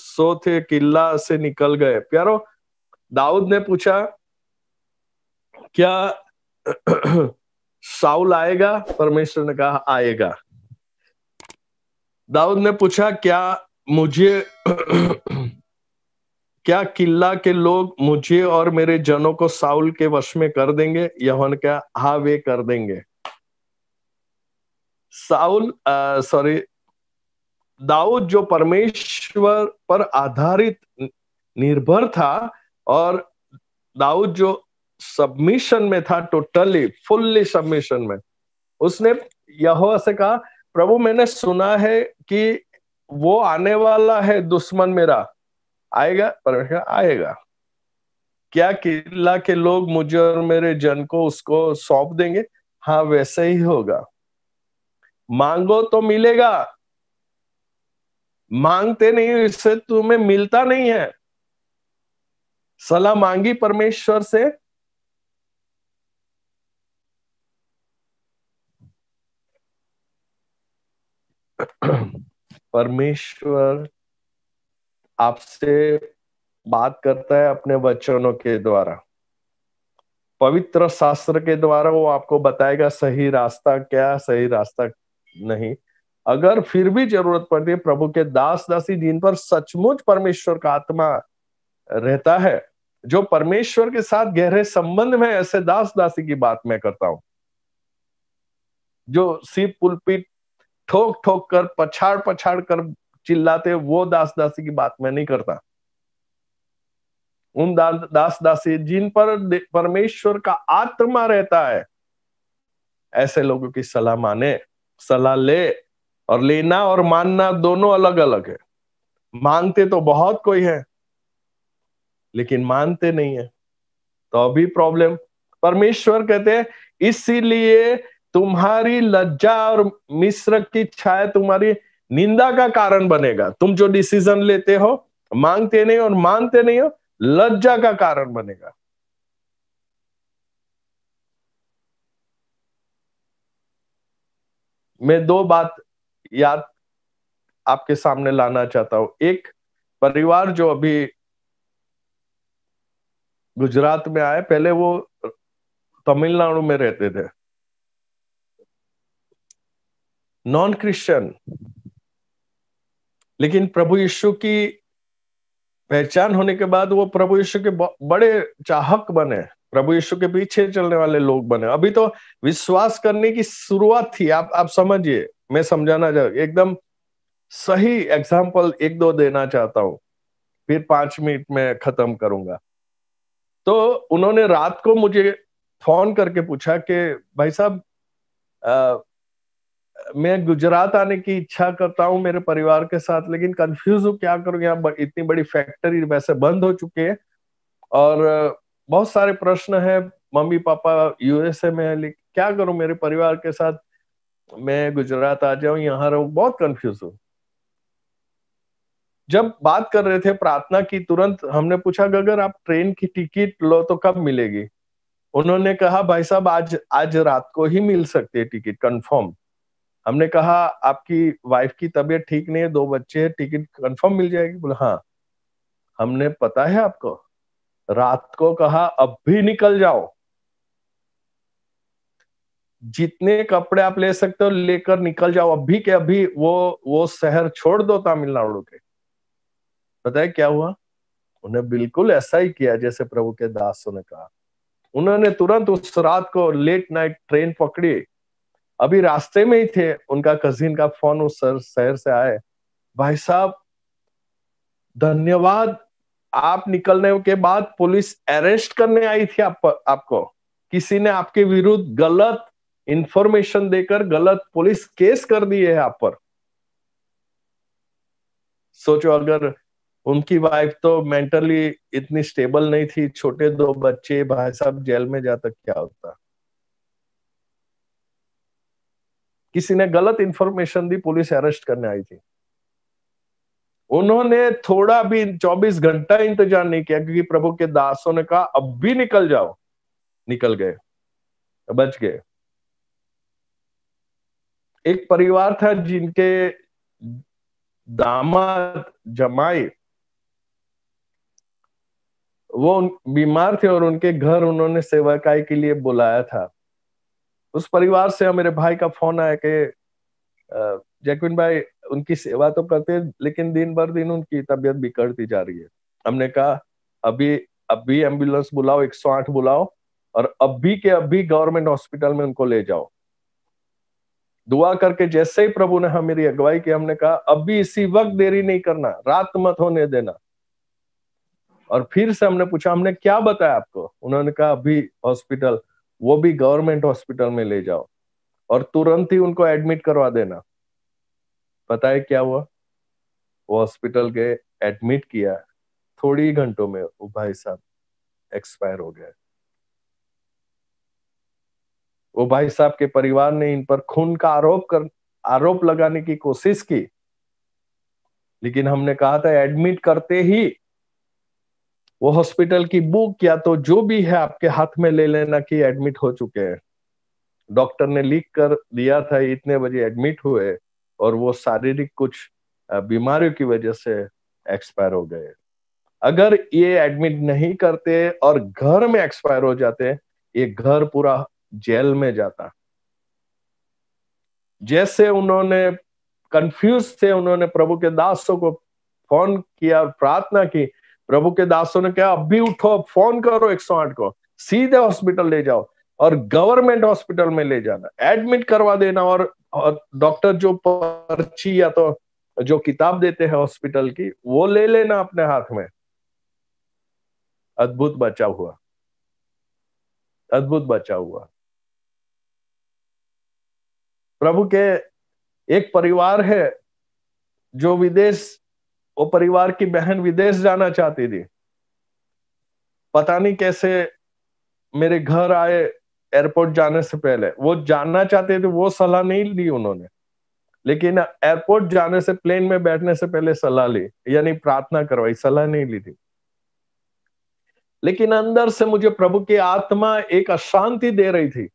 सो थे किला से निकल गए प्यारो दाऊद ने पूछा क्या साउल आएगा परमेश्वर ने कहा आएगा दाऊद ने पूछा क्या मुझे क्या किला के लोग मुझे और मेरे जनों को साउल के वश में कर देंगे यवन क्या हा वे कर देंगे साउल सॉरी दाऊद जो परमेश्वर पर आधारित निर्भर था और दाऊद जो सबमिशन में था टोटली फुल्ली सबमिशन में उसने यह से कहा प्रभु मैंने सुना है कि वो आने वाला है दुश्मन मेरा आएगा परमेश्वर आएगा क्या किला के लोग मुझे और मेरे जन को उसको सौंप देंगे हाँ वैसे ही होगा मांगो तो मिलेगा मांगते नहीं इससे तुम्हें मिलता नहीं है सलाह मांगी परमेश्वर से परमेश्वर आपसे बात करता है अपने वचनों के द्वारा पवित्र शास्त्र के द्वारा वो आपको बताएगा सही रास्ता क्या सही रास्ता नहीं अगर फिर भी जरूरत पड़ती है प्रभु के दास दासी जिन पर सचमुच परमेश्वर का आत्मा रहता है जो परमेश्वर के साथ गहरे संबंध में ऐसे दास दासी की बात मैं करता हूं जो सीप पुलपिट ठोक ठोक कर पछाड़ पछाड़ कर चिल्लाते वो दास दासी की बात मैं नहीं करता उन दा, दास दासी जिन पर परमेश्वर का आत्मा रहता है ऐसे लोगों की सलाह माने सलाह ले और लेना और मानना दोनों अलग अलग है मांगते तो बहुत कोई है लेकिन मानते नहीं है तो अभी प्रॉब्लम परमेश्वर कहते हैं इसीलिए तुम्हारी लज्जा और मिश्र की छाया तुम्हारी निंदा का कारण बनेगा तुम जो डिसीजन लेते हो मांगते नहीं और मानते नहीं हो लज्जा का कारण बनेगा मैं दो बात याद आपके सामने लाना चाहता हूं एक परिवार जो अभी गुजरात में आए पहले वो तमिलनाडु में रहते थे नॉन क्रिश्चियन लेकिन प्रभु यीशु की पहचान होने के बाद वो प्रभु यीशु के बड़े चाहक बने प्रभु यीशु के पीछे चलने वाले लोग बने अभी तो विश्वास करने की शुरुआत थी आप आप समझिए मैं समझाना चाह एकदम सही एग्जाम्पल एक दो देना चाहता हूं फिर पांच मिनट में खत्म करूंगा तो उन्होंने रात को मुझे फोन करके पूछा कि भाई साहब मैं गुजरात आने की इच्छा करता हूं मेरे परिवार के साथ लेकिन कंफ्यूज हूँ क्या करूँ यहाँ इतनी बड़ी फैक्ट्री वैसे बंद हो चुकी है और बहुत सारे प्रश्न है मम्मी पापा यूएसए में है क्या करूं मेरे परिवार के साथ मैं गुजरात आ जाऊं यहाँ रहूं बहुत कंफ्यूज हूं जब बात कर रहे थे प्रार्थना की तुरंत हमने पूछा अगर आप ट्रेन की टिकट लो तो कब मिलेगी उन्होंने कहा भाई साहब आज आज रात को ही मिल सकती है टिकट कंफर्म हमने कहा आपकी वाइफ की तबीयत ठीक नहीं है दो बच्चे हैं टिकट कंफर्म मिल जाएगी बोला हाँ हमने पता है आपको रात को कहा अब भी निकल जाओ जितने कपड़े आप ले सकते हो लेकर निकल जाओ अभी के अभी वो वो शहर छोड़ दो तमिलनाडु के पता है क्या हुआ उन्हें बिल्कुल ऐसा ही किया जैसे प्रभु के दासों ने कहा उन्होंने तुरंत उस रात को लेट नाइट ट्रेन पकड़ी अभी रास्ते में ही थे उनका कजिन का फोन उस शहर से आए भाई साहब धन्यवाद आप निकलने के बाद पुलिस अरेस्ट करने आई थी आप, आपको किसी ने आपके विरुद्ध गलत इंफॉर्मेशन देकर गलत पुलिस केस कर दिए है आप पर सोचो अगर उनकी वाइफ तो मेंटली इतनी स्टेबल नहीं थी छोटे दो बच्चे भाई साहब जेल में जाता क्या होता किसी ने गलत इंफॉर्मेशन दी पुलिस अरेस्ट करने आई थी उन्होंने थोड़ा भी 24 घंटा इंतजार नहीं किया क्योंकि प्रभु के दासों ने कहा अब भी निकल जाओ निकल गए बच गए एक परिवार था जिनके दामाद जमाई वो बीमार थे और उनके घर उन्होंने सेवाकाई के लिए बुलाया था उस परिवार से मेरे भाई का फोन आया कि जैकविन भाई उनकी सेवा तो करते लेकिन दिन भर दिन उनकी तबियत बिगड़ती जा रही है हमने कहा अभी अभी एम्बुलेंस बुलाओ 108 बुलाओ और अभी के अभी गवर्नमेंट हॉस्पिटल में उनको ले जाओ दुआ करके जैसे ही प्रभु ने हमारी अगुवाई की हमने कहा अभी इसी वक्त देरी नहीं करना रात मत होने देना और फिर से हमने पूछा हमने क्या बताया आपको उन्होंने कहा अभी हॉस्पिटल वो भी गवर्नमेंट हॉस्पिटल में ले जाओ और तुरंत ही उनको एडमिट करवा देना पता है क्या हुआ वो हॉस्पिटल गए एडमिट किया थोड़ी घंटों में वो भाई साहब एक्सपायर हो गए वो भाई साहब के परिवार ने इन पर खून का आरोप कर आरोप लगाने की कोशिश की लेकिन हमने कहा था एडमिट करते ही वो हॉस्पिटल की बुक या तो जो भी है आपके हाथ में ले लेना कि एडमिट हो चुके हैं डॉक्टर ने लिख कर दिया था इतने बजे एडमिट हुए और वो शारीरिक कुछ बीमारियों की वजह से एक्सपायर हो गए अगर ये एडमिट नहीं करते और घर में एक्सपायर हो जाते ये घर पूरा जेल में जाता जैसे उन्होंने कंफ्यूज थे उन्होंने प्रभु के दासों को फोन किया प्रार्थना की प्रभु के दासों ने कहा अभी उठो फोन करो 108 को सीधे हॉस्पिटल ले जाओ और गवर्नमेंट हॉस्पिटल में ले जाना एडमिट करवा देना और और डॉक्टर जो पर्ची या तो जो किताब देते हैं हॉस्पिटल की वो ले लेना अपने हाथ में अद्भुत बचा हुआ अद्भुत बचा हुआ प्रभु के एक परिवार है जो विदेश वो परिवार की बहन विदेश जाना चाहती थी पता नहीं कैसे मेरे घर आए एयरपोर्ट जाने से पहले वो जानना चाहते थे वो सलाह नहीं ली उन्होंने लेकिन एयरपोर्ट जाने से प्लेन में बैठने से पहले सलाह ली यानी प्रार्थना करवाई सलाह नहीं ली थी लेकिन अंदर से मुझे प्रभु की आत्मा एक अशांति दे रही थी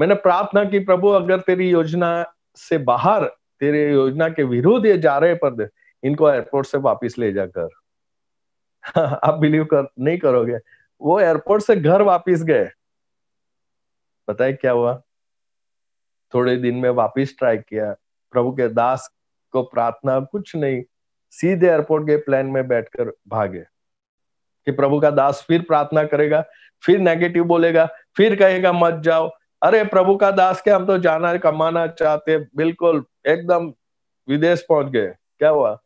मैंने प्रार्थना की प्रभु अगर तेरी योजना से बाहर तेरे योजना के विरुद्ध ये जा रहे पर इनको एयरपोर्ट से वापस ले जाकर आप बिलीव कर नहीं करोगे वो एयरपोर्ट से घर वापस गए पता है क्या हुआ थोड़े दिन में वापिस ट्राई किया प्रभु के दास को प्रार्थना कुछ नहीं सीधे एयरपोर्ट के प्लेन में बैठकर भागे कि प्रभु का दास फिर प्रार्थना करेगा फिर नेगेटिव बोलेगा फिर कहेगा मत जाओ अरे प्रभु का दास के हम तो जाना कमाना चाहते बिल्कुल एकदम विदेश पहुंच गए क्या हुआ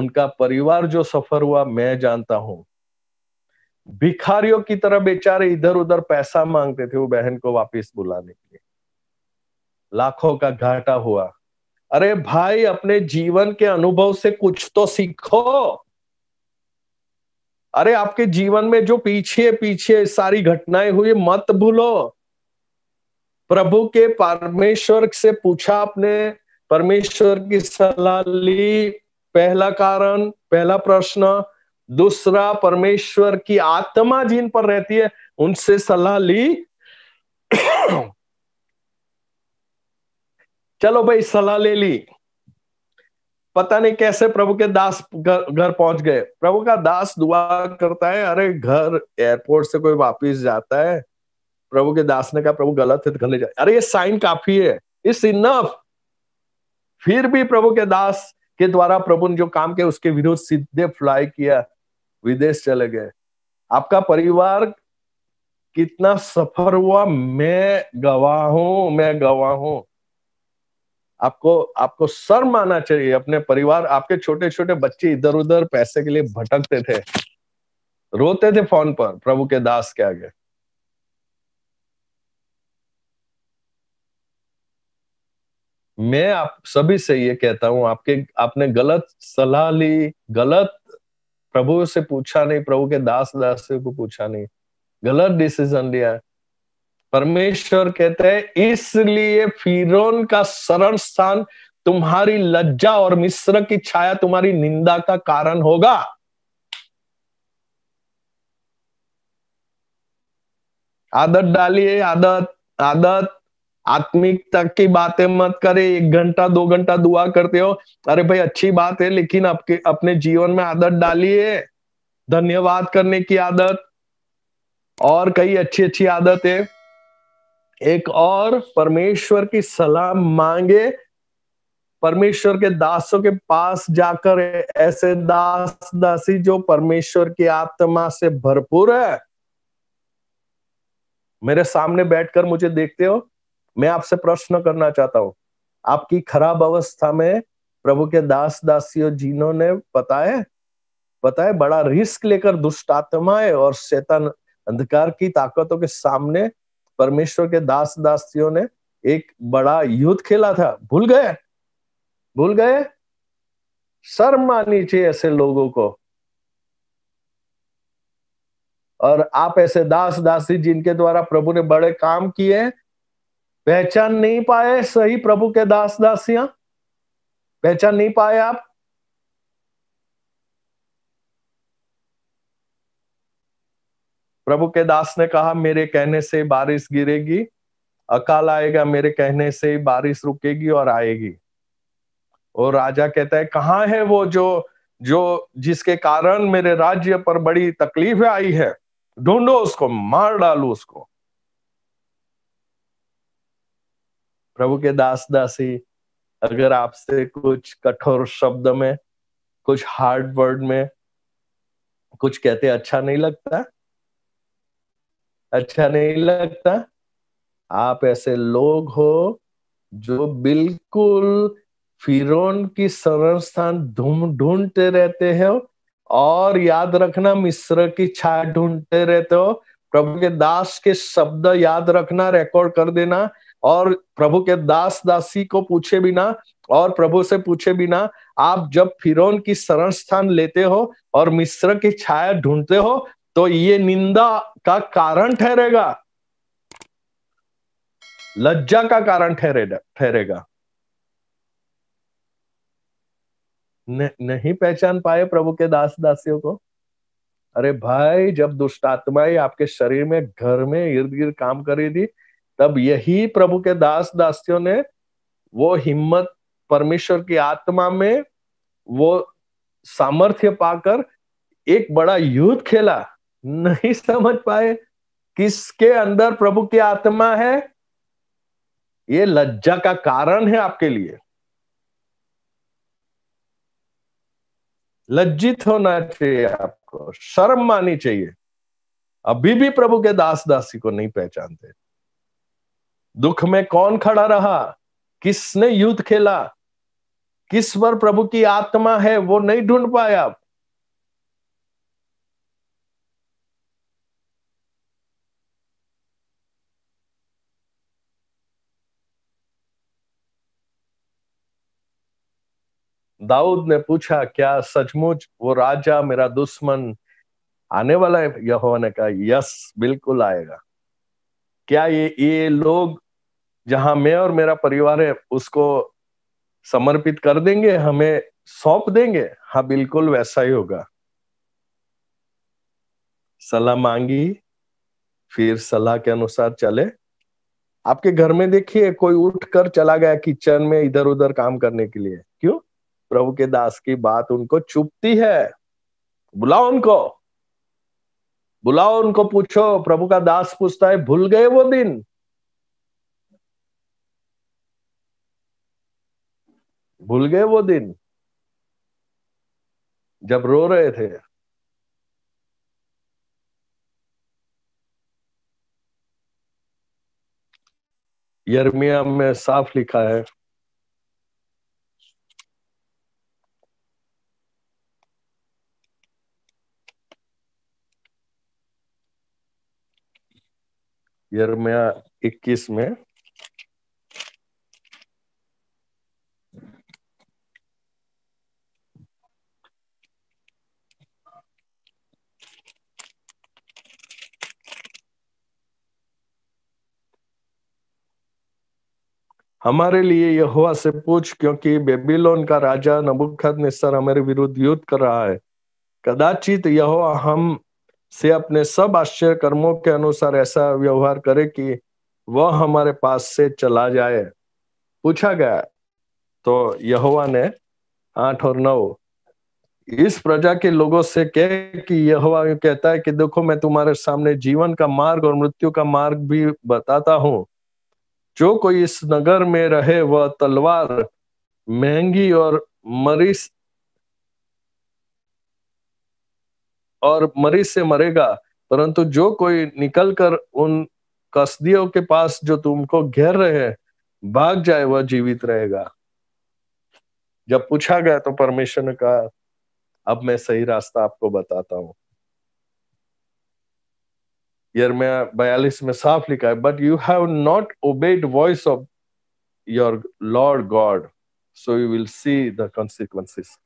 उनका परिवार जो सफर हुआ मैं जानता हूं भिखारियों की तरह बेचारे इधर उधर पैसा मांगते थे वो बहन को वापस बुलाने के लिए लाखों का घाटा हुआ अरे भाई अपने जीवन के अनुभव से कुछ तो सीखो अरे आपके जीवन में जो पीछे पीछे सारी घटनाएं हुई मत भूलो प्रभु के परमेश्वर से पूछा आपने परमेश्वर की सलाह ली पहला कारण पहला प्रश्न दूसरा परमेश्वर की आत्मा जिन पर रहती है उनसे सलाह ली चलो भाई सलाह ले ली पता नहीं कैसे प्रभु के दास घर पहुंच गए प्रभु का दास दुआ करता है अरे घर एयरपोर्ट से कोई वापिस जाता है प्रभु के दास ने कहा प्रभु गलत है तो ले जाए अरे ये साइन काफी है इस इनफ फिर भी प्रभु के दास के द्वारा प्रभु ने जो काम किया उसके विरुद्ध सीधे फ्लाई किया विदेश चले गए आपका परिवार कितना सफर हुआ मैं गवाह हूं मैं गवाह हूं आपको आपको सर माना चाहिए अपने परिवार आपके छोटे छोटे बच्चे इधर उधर पैसे के लिए भटकते थे रोते थे फोन पर प्रभु के दास के आगे मैं आप सभी से ये कहता हूं आपके आपने गलत सलाह ली गलत प्रभु से पूछा नहीं प्रभु के दास दासियों को पूछा नहीं गलत डिसीजन लिया परमेश्वर कहते हैं इसलिए फिरोन का शरण स्थान तुम्हारी लज्जा और मिस्र की छाया तुम्हारी निंदा का कारण होगा आदत डालिए आदत आदत आत्मिकता की बातें मत करे एक घंटा दो घंटा दुआ करते हो अरे भाई अच्छी बात है लेकिन आपके अपने जीवन में आदत डालिए धन्यवाद करने की आदत और कई अच्छी अच्छी आदत है एक और परमेश्वर की सलाह मांगे परमेश्वर के दासों के पास जाकर ऐसे दास दासी जो परमेश्वर की आत्मा से भरपूर है मेरे सामने बैठकर मुझे देखते हो मैं आपसे प्रश्न करना चाहता हूँ आपकी खराब अवस्था में प्रभु के दास दासियों जिन्होंने पता है पता है बड़ा रिस्क लेकर दुष्ट आत्माएं और शैतान अंधकार की ताकतों के सामने परमेश्वर के दास दासियों ने एक बड़ा युद्ध खेला था भूल गए भूल गए शर्म मानी चाहिए ऐसे लोगों को और आप ऐसे दास दासी जिनके द्वारा प्रभु ने बड़े काम किए पहचान नहीं पाए सही प्रभु के दास दासियां पहचान नहीं पाए आप प्रभु के दास ने कहा मेरे कहने से बारिश गिरेगी अकाल आएगा मेरे कहने से बारिश रुकेगी और आएगी और राजा कहता है कहाँ है वो जो जो जिसके कारण मेरे राज्य पर बड़ी तकलीफ आई है ढूंढो उसको मार डालो उसको प्रभु के दास दासी अगर आपसे कुछ कठोर शब्द में कुछ हार्ड वर्ड में कुछ कहते अच्छा नहीं लगता अच्छा नहीं लगता आप ऐसे लोग हो जो बिल्कुल फिरोन की शरण स्थान धूम ढूंढते रहते हो और याद रखना मिस्र की छाया ढूंढते रहते हो प्रभु के दास के शब्द याद रखना रिकॉर्ड कर देना और प्रभु के दास दासी को पूछे बिना और प्रभु से पूछे बिना आप जब फिर की शरण स्थान लेते हो और मिस्र की छाया ढूंढते हो तो ये निंदा का कारण ठहरेगा लज्जा का कारण ठहरेगा ठहरेगा नहीं पहचान पाए प्रभु के दास दासियों को अरे भाई जब दुष्ट आत्माएं आपके शरीर में घर में इर्द गिर्द काम करी थी तब यही प्रभु के दास दासियों ने वो हिम्मत परमेश्वर की आत्मा में वो सामर्थ्य पाकर एक बड़ा युद्ध खेला नहीं समझ पाए किसके अंदर प्रभु की आत्मा है ये लज्जा का कारण है आपके लिए लज्जित होना चाहिए आपको शर्म मानी चाहिए अभी भी प्रभु के दास दासी को नहीं पहचानते दुख में कौन खड़ा रहा किसने युद्ध खेला किस पर प्रभु की आत्मा है वो नहीं ढूंढ पाए आप दाऊद ने पूछा क्या सचमुच वो राजा मेरा दुश्मन आने वाला है यहोवा ने कहा यस बिल्कुल आएगा क्या ये ये लोग जहां मैं और मेरा परिवार है उसको समर्पित कर देंगे हमें सौंप देंगे हाँ बिल्कुल वैसा ही होगा सलाह मांगी फिर सलाह के अनुसार चले आपके घर में देखिए कोई उठ कर चला गया किचन में इधर उधर काम करने के लिए क्यों प्रभु के दास की बात उनको चुपती है बुलाओ उनको बुलाओ उनको पूछो प्रभु का दास पूछता है भूल गए वो दिन भूल गए वो दिन जब रो रहे थे यर्मिया में साफ लिखा है यर्मिया 21 में हमारे लिए यहोवा से पूछ क्योंकि बेबीलोन का राजा नबुखद निस्तर हमारे विरुद्ध युद्ध कर रहा है कदाचित यहोवा हम से अपने सब आश्चर्य कर्मों के अनुसार ऐसा व्यवहार करे कि वह हमारे पास से चला जाए पूछा गया तो यहोवा ने आठ और नौ इस प्रजा के लोगों से कह कि यहोवा कहता है कि देखो मैं तुम्हारे सामने जीवन का मार्ग और मृत्यु का मार्ग भी बताता हूँ जो कोई इस नगर में रहे वह तलवार महंगी और मरीस और मरीज से मरेगा परंतु जो कोई निकलकर उन कसदियों के पास जो तुमको घेर रहे भाग जाए वह जीवित रहेगा जब पूछा गया तो परमेश्वर ने कहा अब मैं सही रास्ता आपको बताता हूं बयालीस में साफ लिखा है but you have not obeyed voice of your Lord God so you will see the consequences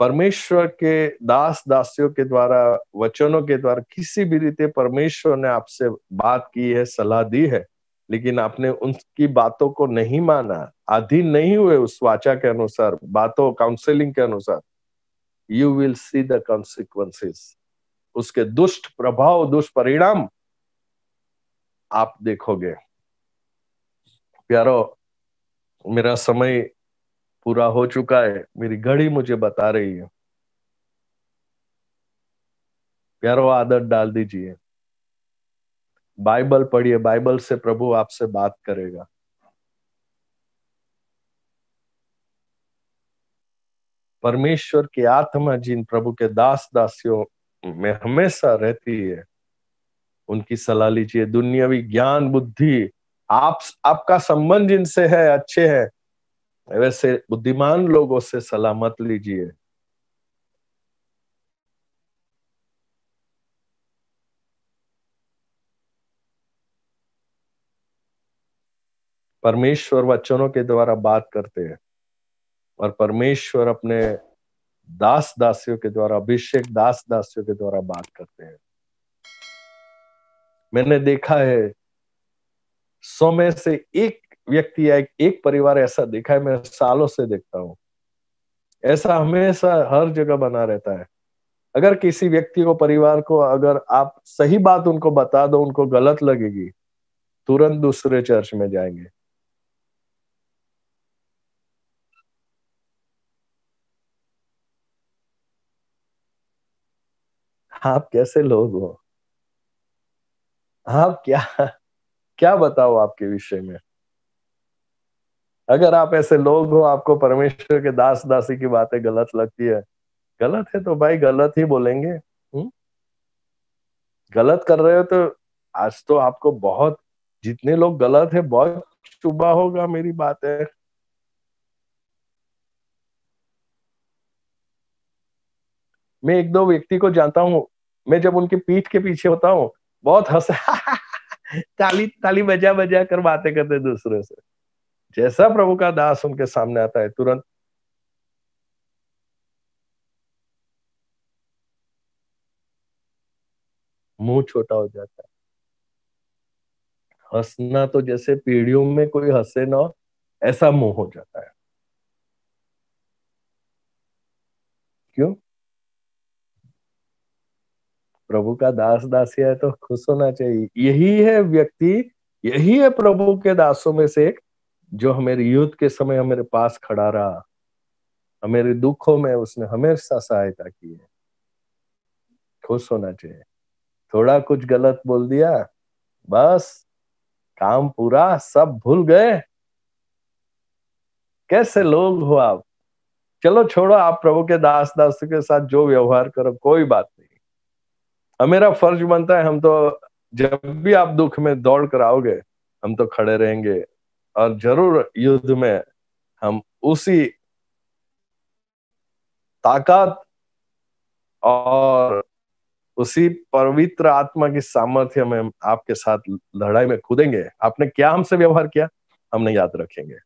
परमेश्वर के दास दासियों के द्वारा वचनों के द्वारा किसी भी रीते परमेश्वर ने आपसे बात की है सलाह दी है लेकिन आपने उनकी बातों को नहीं माना अधीन नहीं हुए उस वाचा के अनुसार बातों काउंसलिंग के अनुसार you will see the consequences उसके दुष्ट प्रभाव दुष्परिणाम आप देखोगे प्यारो मेरा समय पूरा हो चुका है मेरी घड़ी मुझे बता रही है प्यारो आदत डाल दीजिए बाइबल पढ़िए बाइबल से प्रभु आपसे बात करेगा परमेश्वर की आत्मा जिन प्रभु के दास दासियों में हमेशा रहती है उनकी सलाह लीजिए दुनियावी ज्ञान बुद्धि आप आपका संबंध जिनसे है अच्छे है वैसे बुद्धिमान लोगों से सलाह मत लीजिए परमेश्वर वचनों के द्वारा बात करते हैं और परमेश्वर अपने दास दासियों के द्वारा अभिषेक दास दासियों के द्वारा बात करते हैं मैंने देखा है सौ में से एक व्यक्ति या एक परिवार ऐसा देखा है मैं सालों से देखता हूं ऐसा हमेशा हर जगह बना रहता है अगर किसी व्यक्ति को परिवार को अगर आप सही बात उनको बता दो उनको गलत लगेगी तुरंत दूसरे चर्च में जाएंगे आप कैसे लोग हो आप क्या क्या बताओ आपके विषय में अगर आप ऐसे लोग हो आपको परमेश्वर के दास दासी की बातें गलत लगती है गलत है तो भाई गलत ही बोलेंगे हुँ? हम्म? गलत कर रहे हो तो आज तो आपको बहुत जितने लोग गलत है बहुत चुबा होगा मेरी बात है मैं एक दो व्यक्ति को जानता हूं मैं जब उनके पीठ के पीछे होता हूँ बहुत हंसा ताली ताली बजा बजा कर बातें करते दूसरों से जैसा प्रभु का दास उनके सामने आता है तुरंत मुंह छोटा हो जाता है हंसना तो जैसे पीढ़ियों में कोई हंसे ना ऐसा मुंह हो जाता है क्यों प्रभु का दास दासी है तो खुश होना चाहिए यही है व्यक्ति यही है प्रभु के दासों में से एक जो हमारे युद्ध के समय हमारे पास खड़ा रहा हमारे दुखों में उसने हमेशा सहायता की है खुश होना चाहिए थोड़ा कुछ गलत बोल दिया बस काम पूरा सब भूल गए कैसे लोग हो आप चलो छोड़ो आप प्रभु के दास दास के साथ जो व्यवहार करो कोई बात नहीं मेरा फर्ज बनता है हम तो जब भी आप दुख में दौड़ कर आओगे हम तो खड़े रहेंगे और जरूर युद्ध में हम उसी ताकत और उसी पवित्र आत्मा की सामर्थ्य में आपके साथ लड़ाई में कूदेंगे आपने क्या हमसे व्यवहार किया हमने याद रखेंगे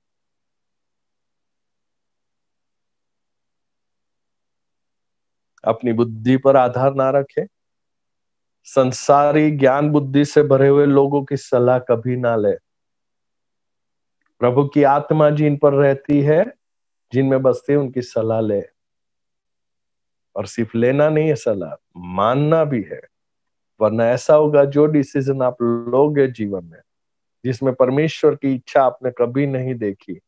अपनी बुद्धि पर आधार ना रखें संसारी ज्ञान बुद्धि से भरे हुए लोगों की सलाह कभी ना ले प्रभु की आत्मा जिन पर रहती है जिनमें बसती है उनकी सलाह ले और सिर्फ लेना नहीं है सलाह मानना भी है वरना ऐसा होगा जो डिसीजन आप लोगे जीवन में जिसमें परमेश्वर की इच्छा आपने कभी नहीं देखी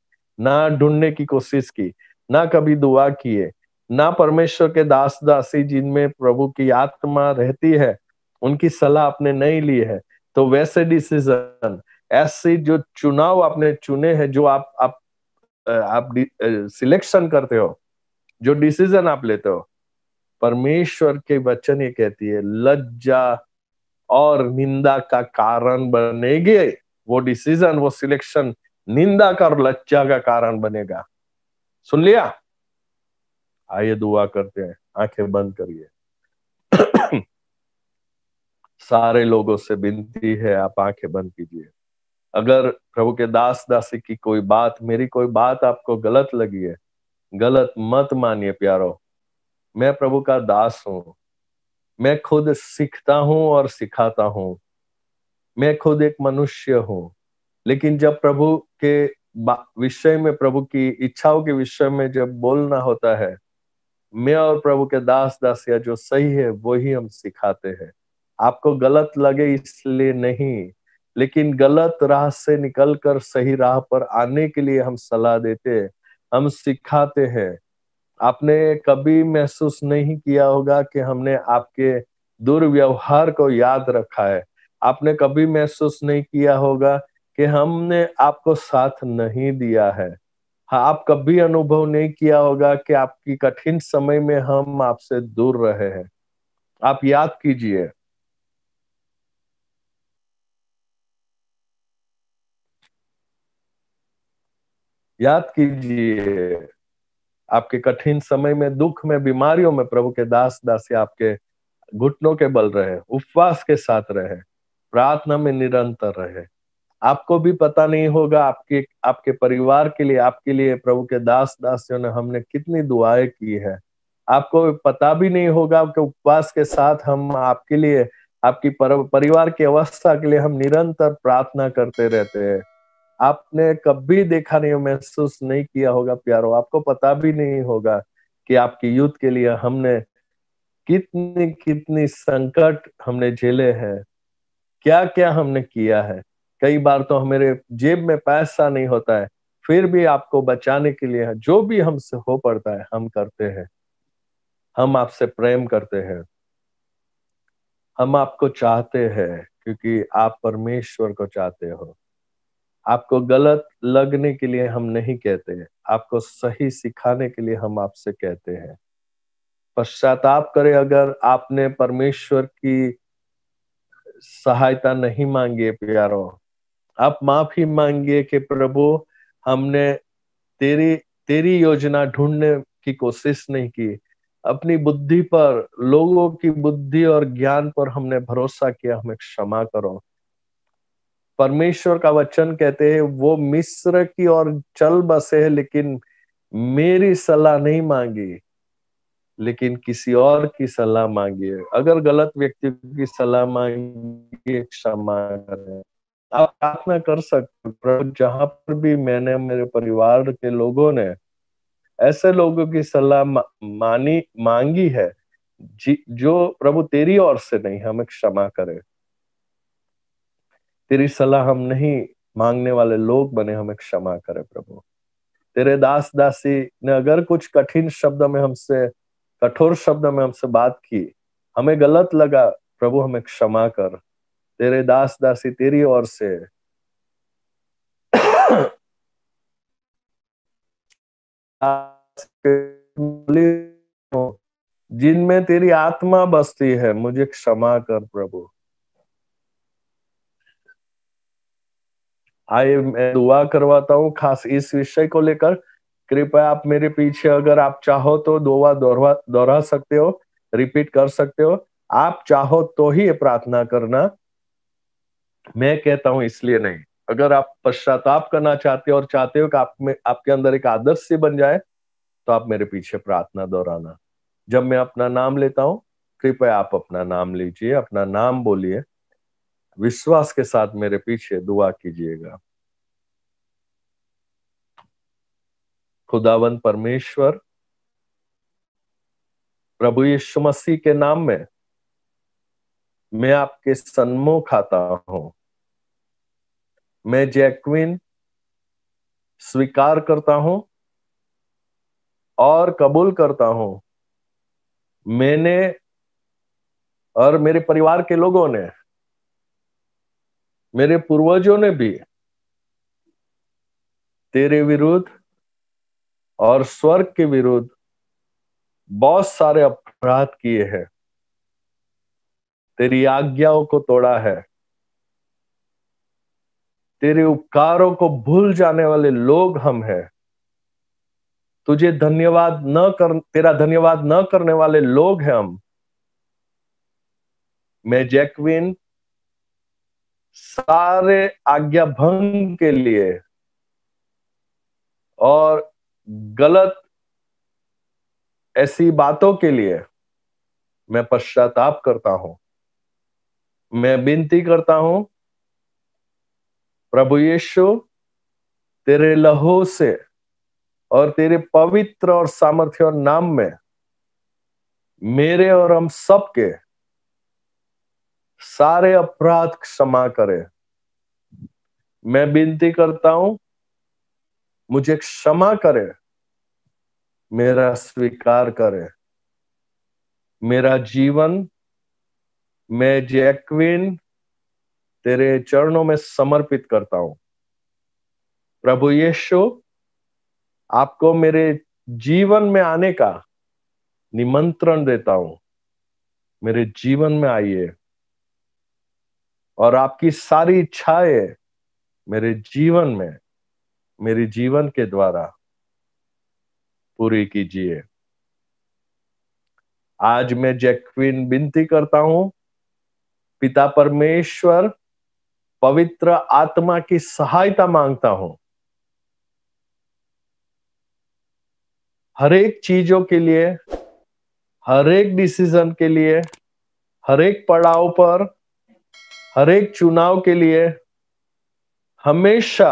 ना ढूंढने की कोशिश की ना कभी दुआ किए ना परमेश्वर के दास दासी जिनमें प्रभु की आत्मा रहती है उनकी सलाह आपने नहीं ली है तो वैसे डिसीजन ऐसे जो चुनाव आपने चुने हैं जो आप आप आप सिलेक्शन करते हो जो डिसीजन आप लेते हो परमेश्वर के वचन ये कहती है लज्जा और निंदा का कारण बनेगे वो डिसीजन वो सिलेक्शन निंदा का और लज्जा का कारण बनेगा सुन लिया आइए दुआ करते हैं आंखें बंद करिए सारे लोगों से विनती है आप आंखें बंद कीजिए अगर प्रभु के दास दासी की कोई बात मेरी कोई बात आपको गलत लगी है गलत मत मानिए प्यारो मैं प्रभु का दास हूं मैं खुद सीखता हूं और सिखाता हूं मैं खुद एक मनुष्य हूं लेकिन जब प्रभु के विषय में प्रभु की इच्छाओं के विषय में जब बोलना होता है मैं और प्रभु के दास दासिया जो सही है वो ही हम सिखाते हैं आपको गलत लगे इसलिए नहीं लेकिन गलत राह से निकलकर सही राह पर आने के लिए हम सलाह देते हम सिखाते हैं आपने कभी महसूस नहीं किया होगा कि हमने आपके दुर्व्यवहार को याद रखा है आपने कभी महसूस नहीं किया होगा कि हमने आपको साथ नहीं दिया है हाँ आप कभी अनुभव नहीं किया होगा कि आपकी कठिन समय में हम आपसे दूर रहे हैं आप याद कीजिए याद कीजिए आपके कठिन समय में दुख में बीमारियों में प्रभु के दास दासी आपके घुटनों के बल रहे उपवास के साथ रहे प्रार्थना में निरंतर रहे आपको भी पता नहीं होगा आपके आपके परिवार के लिए आपके लिए प्रभु के दास दासियों ने हमने कितनी दुआएं की है आपको पता भी नहीं होगा कि उपवास के साथ हम आपके लिए आपकी परिवार की अवस्था के लिए हम निरंतर प्रार्थना करते रहते हैं आपने कभी देखा नहीं महसूस नहीं किया होगा प्यारो आपको पता भी नहीं होगा कि आपकी युद्ध के लिए हमने कितनी कितनी संकट हमने झेले हैं क्या क्या हमने किया है कई बार तो हमारे जेब में पैसा नहीं होता है फिर भी आपको बचाने के लिए जो भी हमसे हो पड़ता है हम करते हैं हम आपसे प्रेम करते हैं हम आपको चाहते हैं क्योंकि आप परमेश्वर को चाहते हो आपको गलत लगने के लिए हम नहीं कहते हैं आपको सही सिखाने के लिए हम आपसे कहते हैं पश्चाताप करें अगर आपने परमेश्वर की सहायता नहीं मांगी प्यारो आप माफी मांगिए कि प्रभु हमने तेरी तेरी योजना ढूंढने की कोशिश नहीं की अपनी बुद्धि पर लोगों की बुद्धि और ज्ञान पर हमने भरोसा किया हमें क्षमा करो परमेश्वर का वचन कहते हैं वो मिस्र की ओर चल बसे है लेकिन मेरी सलाह नहीं मांगी लेकिन किसी और की सलाह मांगिए अगर गलत व्यक्ति की सलाह मांगिए क्षमा करें आप प्रार्थना कर सकते प्रभु जहां पर भी मैंने मेरे परिवार के लोगों ने ऐसे लोगों की सलाह मानी मांगी है जो प्रभु तेरी ओर से नहीं हमें क्षमा करे तेरी सलाह हम नहीं मांगने वाले लोग बने हमें क्षमा करे प्रभु तेरे दास दासी ने अगर कुछ कठिन शब्द में हमसे कठोर शब्द में हमसे बात की हमें गलत लगा प्रभु हमें क्षमा कर तेरे दास दासी तेरी ओर से जिनमें तेरी आत्मा बसती है मुझे क्षमा कर प्रभु आए मैं दुआ करवाता हूँ खास इस विषय को लेकर कृपया आप मेरे पीछे अगर आप चाहो तो दुआ दोहरा दोहरा सकते हो रिपीट कर सकते हो आप चाहो तो ही ये प्रार्थना करना मैं कहता हूं इसलिए नहीं अगर आप पश्चाताप करना चाहते हो और चाहते हो कि आप में आपके अंदर एक आदर्श से बन जाए तो आप मेरे पीछे प्रार्थना दोहराना जब मैं अपना नाम लेता हूं कृपया आप अपना नाम लीजिए अपना नाम बोलिए विश्वास के साथ मेरे पीछे दुआ कीजिएगा खुदावन परमेश्वर प्रभु यीशु मसीह के नाम में मैं आपके सन्मुख आता हूं मैं जैक्विन स्वीकार करता हूं और कबूल करता हूं मैंने और मेरे परिवार के लोगों ने मेरे पूर्वजों ने भी तेरे विरुद्ध और स्वर्ग के विरुद्ध बहुत सारे अपराध किए हैं तेरी आज्ञाओं को तोड़ा है तेरे उपकारों को भूल जाने वाले लोग हम हैं तुझे धन्यवाद न कर तेरा धन्यवाद न करने वाले लोग हैं हम मैं जैकविन सारे आज्ञा भंग के लिए और गलत ऐसी बातों के लिए मैं पश्चाताप करता हूं मैं विनती करता हूं प्रभु यीशु तेरे लहू से और तेरे पवित्र और सामर्थ्य और नाम में मेरे और हम सबके सारे अपराध क्षमा करे मैं विनती करता हूं मुझे क्षमा करे मेरा स्वीकार करे मेरा जीवन मैं जैक्विन तेरे चरणों में समर्पित करता हूं प्रभु यीशु आपको मेरे जीवन में आने का निमंत्रण देता हूं मेरे जीवन में आइए और आपकी सारी इच्छाएं मेरे जीवन में मेरे जीवन के द्वारा पूरी कीजिए आज मैं जैक्विन विनती करता हूं पिता परमेश्वर पवित्र आत्मा की सहायता मांगता हूं हर एक चीजों के लिए हर एक डिसीजन के लिए हर एक पड़ाव पर हर एक चुनाव के लिए हमेशा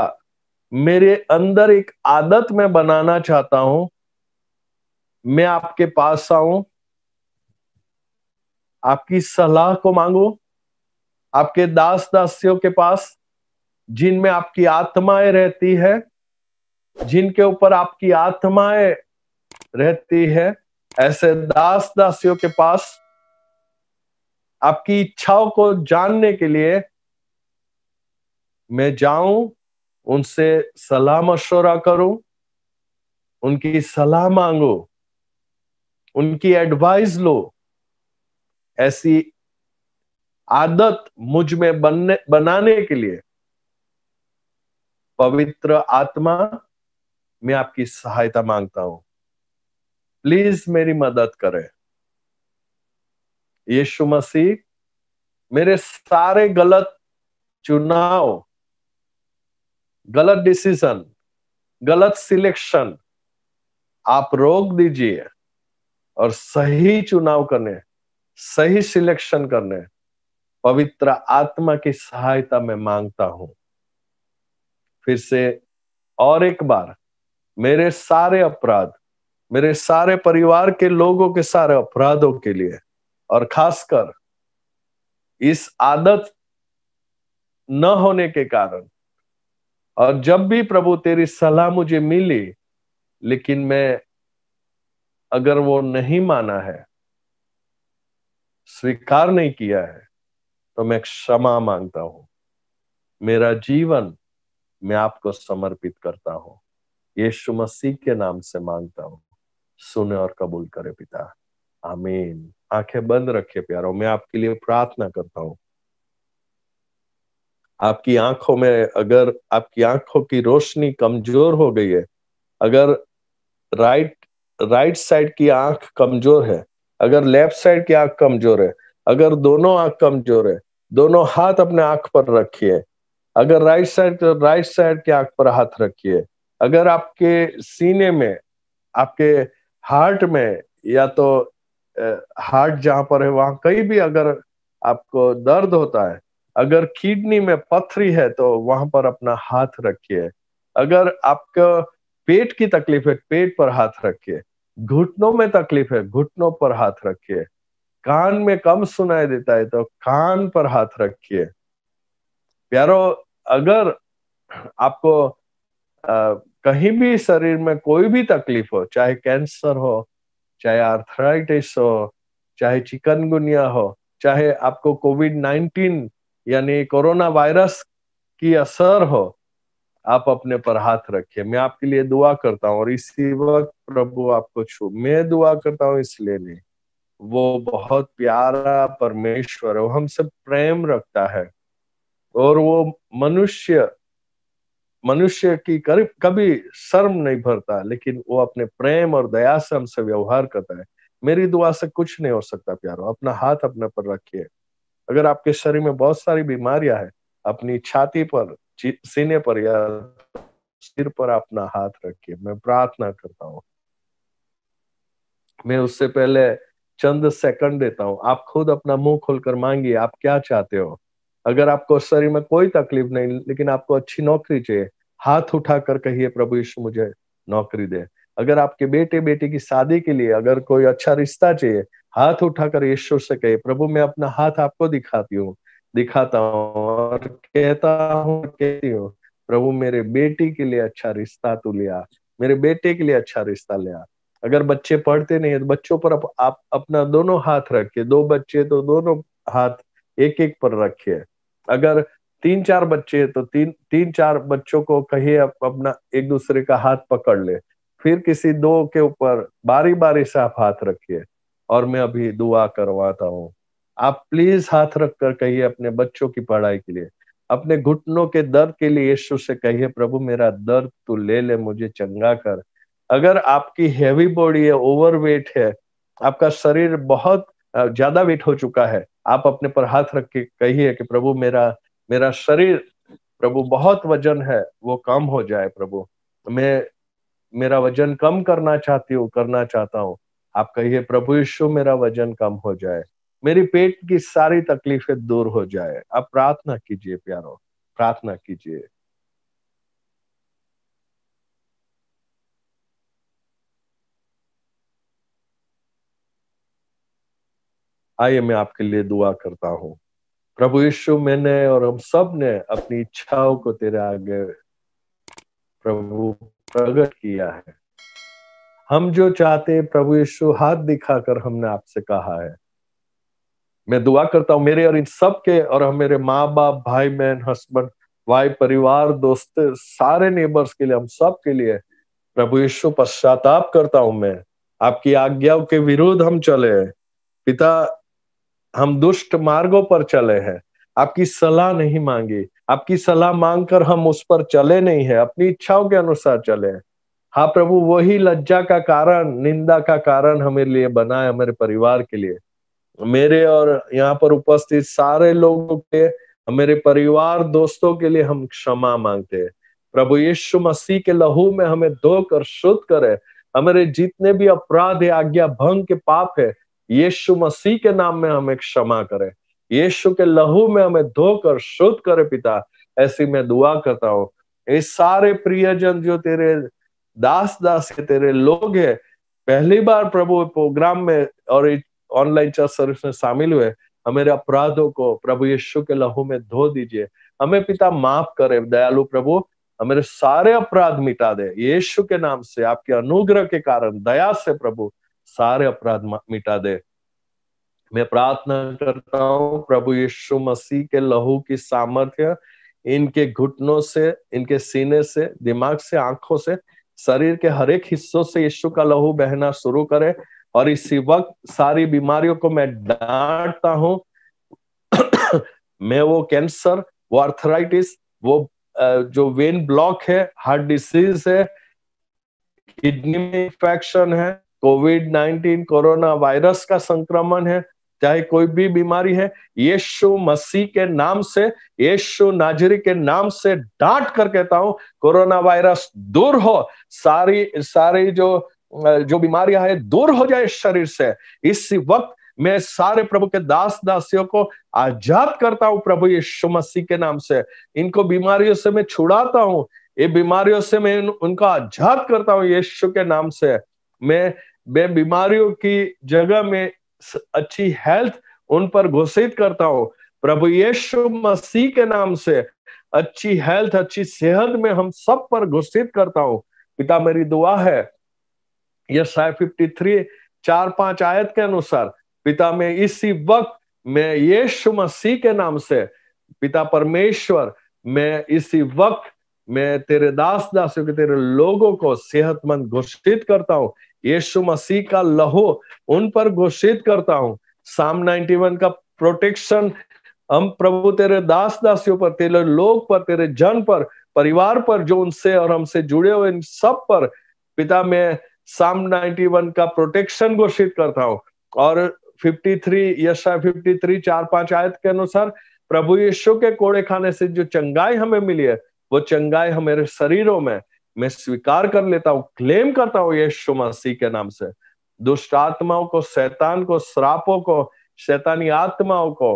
मेरे अंदर एक आदत में बनाना चाहता हूं मैं आपके पास आऊं आपकी सलाह को मांगो आपके दास दासियों के पास जिनमें आपकी आत्माएं रहती है जिनके ऊपर आपकी आत्माएं रहती है ऐसे दास दासियों के पास आपकी इच्छाओं को जानने के लिए मैं जाऊं उनसे सलाह मशुरा करूं उनकी सलाह मांगो उनकी एडवाइस लो ऐसी आदत मुझ में बनने बनाने के लिए पवित्र आत्मा मैं आपकी सहायता मांगता हूं प्लीज मेरी मदद करें यीशु मसीह मेरे सारे गलत चुनाव गलत डिसीजन गलत सिलेक्शन आप रोक दीजिए और सही चुनाव करने सही सिलेक्शन करने पवित्र आत्मा की सहायता में मांगता हूं फिर से और एक बार मेरे सारे अपराध मेरे सारे परिवार के लोगों के सारे अपराधों के लिए और खासकर इस आदत न होने के कारण और जब भी प्रभु तेरी सलाह मुझे मिली लेकिन मैं अगर वो नहीं माना है स्वीकार नहीं किया है तो मैं क्षमा मांगता हूं मेरा जीवन मैं आपको समर्पित करता हूं यीशु मसीह के नाम से मांगता हूं सुने और कबूल करे पिता आमीन आंखें बंद रखे प्यारो मैं आपके लिए प्रार्थना करता हूं आपकी आंखों में अगर आपकी आंखों की रोशनी कमजोर हो गई है अगर राइट राइट साइड की आंख कमजोर है अगर लेफ्ट साइड की आंख कमजोर है अगर दोनों आंख कमजोर है दोनों हाथ अपने आंख पर रखिए अगर राइट साइड तो राइट साइड की आंख पर हाथ रखिए अगर आपके सीने में आपके हार्ट में या तो हार्ट जहां पर है वहां कहीं भी अगर आपको दर्द होता है अगर किडनी में पथरी है तो वहां पर अपना हाथ रखिए अगर आपका पेट की तकलीफ है पेट पर हाथ रखिए घुटनों में तकलीफ है घुटनों पर हाथ रखिए कान में कम सुनाई देता है तो कान पर हाथ रखिए प्यारो अगर आपको आ, कहीं भी शरीर में कोई भी तकलीफ हो चाहे कैंसर हो चाहे आर्थराइटिस हो चाहे चिकनगुनिया हो चाहे आपको कोविड नाइन्टीन यानी कोरोना वायरस की असर हो आप अपने पर हाथ रखिए मैं आपके लिए दुआ करता हूँ और इसी वक्त प्रभु आपको छू मैं दुआ करता हूँ इसलिए नहीं वो बहुत प्यारा परमेश्वर है वो हमसे प्रेम रखता है और वो मनुष्य मनुष्य की करीब कभी शर्म नहीं भरता लेकिन वो अपने प्रेम और दया से हमसे व्यवहार करता है मेरी दुआ से कुछ नहीं हो सकता प्यारो अपना हाथ अपने पर रखिए अगर आपके शरीर में बहुत सारी बीमारियां है अपनी छाती पर सीने पर या सिर पर अपना हाथ रखिए मैं प्रार्थना करता हूँ मैं उससे पहले चंद सेकंड देता हूँ आप खुद अपना मुंह खोलकर मांगिए आप क्या चाहते हो अगर आपको शरीर में कोई तकलीफ नहीं लेकिन आपको अच्छी नौकरी चाहिए हाथ उठाकर कहिए प्रभु यीशु मुझे नौकरी दे अगर आपके बेटे बेटी की शादी के लिए अगर कोई अच्छा रिश्ता चाहिए हाथ उठाकर यीशु से कहे प्रभु मैं अपना हाथ आपको दिखाती हूँ दिखाता हूँ और कहता हूँ कहती हूँ प्रभु मेरे बेटी के लिए अच्छा रिश्ता तू लिया मेरे बेटे के लिए अच्छा रिश्ता लिया अगर बच्चे पढ़ते नहीं है तो बच्चों पर आप, आप अपना दोनों हाथ रखिए दो बच्चे तो दोनों हाथ एक एक पर रखिए अगर तीन चार बच्चे तो तीन तीन चार बच्चों को कहिए अप, अपना एक दूसरे का हाथ पकड़ ले फिर किसी दो के ऊपर बारी बारी से आप हाथ रखिए और मैं अभी दुआ करवाता हूँ आप प्लीज हाथ रख कर कहिए अपने बच्चों की पढ़ाई के लिए अपने घुटनों के दर्द के लिए यीशु से कहिए प्रभु मेरा दर्द तू ले ले मुझे चंगा कर अगर आपकी हैवी बॉडी है ओवरवेट है आपका शरीर बहुत ज्यादा वेट हो चुका है आप अपने पर हाथ रख के कहिए कि प्रभु मेरा मेरा शरीर प्रभु बहुत वजन है वो कम हो जाए प्रभु मैं मेरा वजन कम करना चाहती हूँ करना चाहता हूँ आप कहिए प्रभु यीशु मेरा वजन कम हो जाए मेरी पेट की सारी तकलीफें दूर हो जाए आप प्रार्थना कीजिए प्यारो प्रार्थना कीजिए आइए मैं आपके लिए दुआ करता हूं प्रभु यीशु मैंने और हम सब ने अपनी इच्छाओं को तेरे आगे प्रभु प्रकट किया है हम जो चाहते प्रभु यीशु हाथ दिखाकर हमने आपसे कहा है मैं दुआ करता हूँ मेरे और इन सब के और हम मेरे माँ बाप भाई बहन हस्बैंड वाई परिवार दोस्त सारे नेबर्स के लिए हम सब के लिए प्रभु यीशु पश्चाताप करता हूं मैं आपकी आज्ञाओं के विरुद्ध हम चले पिता हम दुष्ट मार्गों पर चले हैं आपकी सलाह नहीं मांगी आपकी सलाह मांगकर हम उस पर चले नहीं है अपनी इच्छाओं के अनुसार चले हैं हाँ प्रभु वही लज्जा का कारण निंदा का कारण हमारे लिए बना है हमारे परिवार के लिए मेरे और यहाँ पर उपस्थित सारे लोगों के मेरे परिवार दोस्तों के लिए हम क्षमा मांगते हैं प्रभु यीशु मसीह के लहू में हमें धोकर शुद्ध करे हमारे जितने भी अपराध है आज्ञा भंग के पाप है यीशु मसीह के नाम में हमें क्षमा करे यीशु के लहू में हमें धोकर शुद्ध करे पिता ऐसी मैं दुआ करता हूँ ये सारे प्रियजन जो तेरे दास दास तेरे लोग है पहली बार प्रभु प्रोग्राम में और ऑनलाइन चर्च सर्विस में शामिल हुए हमारे अपराधों को प्रभु यीशु के लहू में धो दीजिए हमें पिता माफ करे दयालु प्रभु हमारे सारे अपराध मिटा दे यीशु के नाम से आपके अनुग्रह के कारण दया से प्रभु सारे अपराध मिटा दे मैं प्रार्थना करता हूँ प्रभु यीशु मसीह के लहू की सामर्थ्य इनके घुटनों से इनके सीने से दिमाग से आंखों से शरीर के हर एक हिस्सों से यीशु का लहू बहना शुरू करे और इसी वक्त सारी बीमारियों को मैं डांटता हूँ मैं वो कैंसर वो अर्थराइटिस वो जो वेन ब्लॉक है हार्ट डिसीज है किडनी में इंफेक्शन है कोविड नाइन्टीन कोरोना वायरस का संक्रमण है चाहे कोई भी बीमारी है यीशु मसीह के नाम से यीशु नाजरी के नाम से डांट कर कहता हूं कोरोना वायरस दूर हो सारी सारी जो जो बीमारियां है दूर हो जाए शरीर से इस वक्त मैं सारे प्रभु के दास दासियों को आजाद करता हूं प्रभु यीशु मसीह के नाम से इनको बीमारियों से मैं छुड़ाता हूं ये बीमारियों से मैं उनका आजाद करता हूं यीशु के नाम से मैं बे बीमारियों की जगह में अच्छी हेल्थ उन पर घोषित करता हूँ प्रभु यीशु मसीह के नाम से अच्छी हेल्थ अच्छी सेहत में हम सब पर घोषित करता हूँ पिता मेरी दुआ है यह साय फिफ्टी थ्री चार पांच आयत के अनुसार पिता में इसी वक्त मैं यीशु मसीह के नाम से पिता परमेश्वर मैं इसी वक्त मैं तेरे दास दासियों के तेरे लोगों को सेहतमंद घोषित करता हूँ यीशु मसीह का लहू उन पर घोषित करता हूं साम 91 का प्रोटेक्शन हम प्रभु तेरे दास दासियों पर तेरे लोग पर तेरे जन पर परिवार पर जो उनसे और हमसे जुड़े हुए इन सब पर पिता मैं साम 91 का प्रोटेक्शन घोषित करता हूं और 53 यशा 53 चार पांच आयत के अनुसार प्रभु यीशु के कोड़े खाने से जो चंगाई हमें मिली है वो चंगाई हमारे शरीरों में मैं स्वीकार कर लेता हूं क्लेम करता हूं यीशु मसीह के नाम से दुष्ट आत्माओं को शैतान को श्रापों को शैतानी आत्माओं को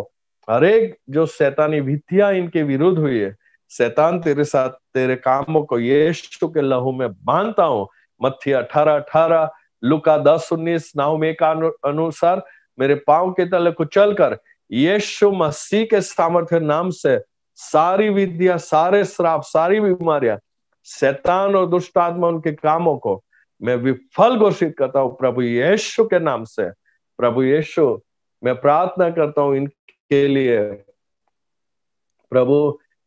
हरेक जो शैतानी विधियां इनके विरुद्ध हुई है शैतान तेरे साथ तेरे कामों को यीशु के लहू में बांधता हूं मत्थी अठारह अठारह लुका दस उन्नीस नाउमे का अनुसार मेरे पांव के तले को कर यीशु मसीह के सामर्थ्य नाम से सारी विद्या सारे श्राप सारी बीमारियां शैतान और दुष्ट आत्मा उनके कामों को मैं विफल घोषित करता हूँ प्रभु यीशु के नाम से प्रभु यीशु मैं प्रार्थना करता हूँ इनके लिए प्रभु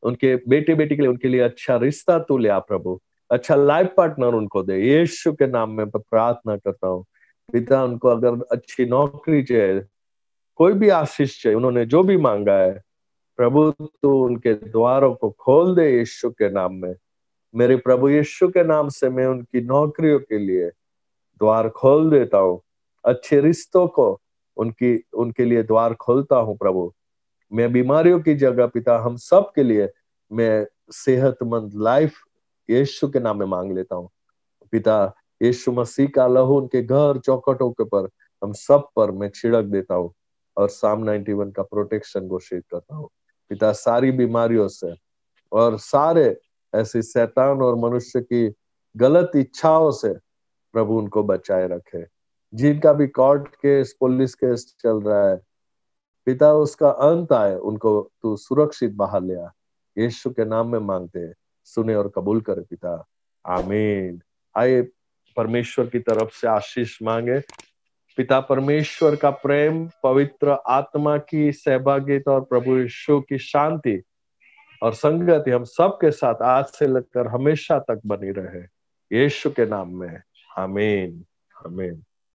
उनके बेटे बेटी के लिए उनके लिए अच्छा रिश्ता तू ले प्रभु अच्छा लाइफ पार्टनर उनको दे यीशु के नाम में प्रार्थना करता हूँ पिता उनको अगर अच्छी नौकरी चाहिए कोई भी आशीष चाहिए उन्होंने जो भी मांगा है प्रभु तू उनके द्वारों को खोल दे यीशु के नाम में मेरे प्रभु यीशु के नाम से मैं उनकी नौकरियों के लिए द्वार खोल देता हूँ अच्छे रिश्तों को उनकी उनके लिए द्वार खोलता हूँ प्रभु मैं बीमारियों की जगह पिता हम सब के लिए मैं सेहतमंद लाइफ यीशु के नाम में मांग लेता हूँ पिता यीशु मसीह का लहू उनके घर चौकटों के पर हम सब पर मैं छिड़क देता हूँ और साम 91 का प्रोटेक्शन घोषित करता हूँ पिता सारी बीमारियों से और सारे ऐसी शैतान और मनुष्य की गलत इच्छाओं से प्रभु उनको बचाए रखे जिनका भी कोर्ट केस पुलिस केस चल रहा है पिता उसका अंत आए उनको तू सुरक्षित बाहर ले यीशु के नाम में मांगते सुने और कबूल करे पिता आमीन आइए परमेश्वर की तरफ से आशीष मांगे पिता परमेश्वर का प्रेम पवित्र आत्मा की सहभागिता और प्रभु यीशु की शांति और संगति हम सबके साथ आज से लगकर हमेशा तक बनी रहे यीशु के नाम में हमीन हमीन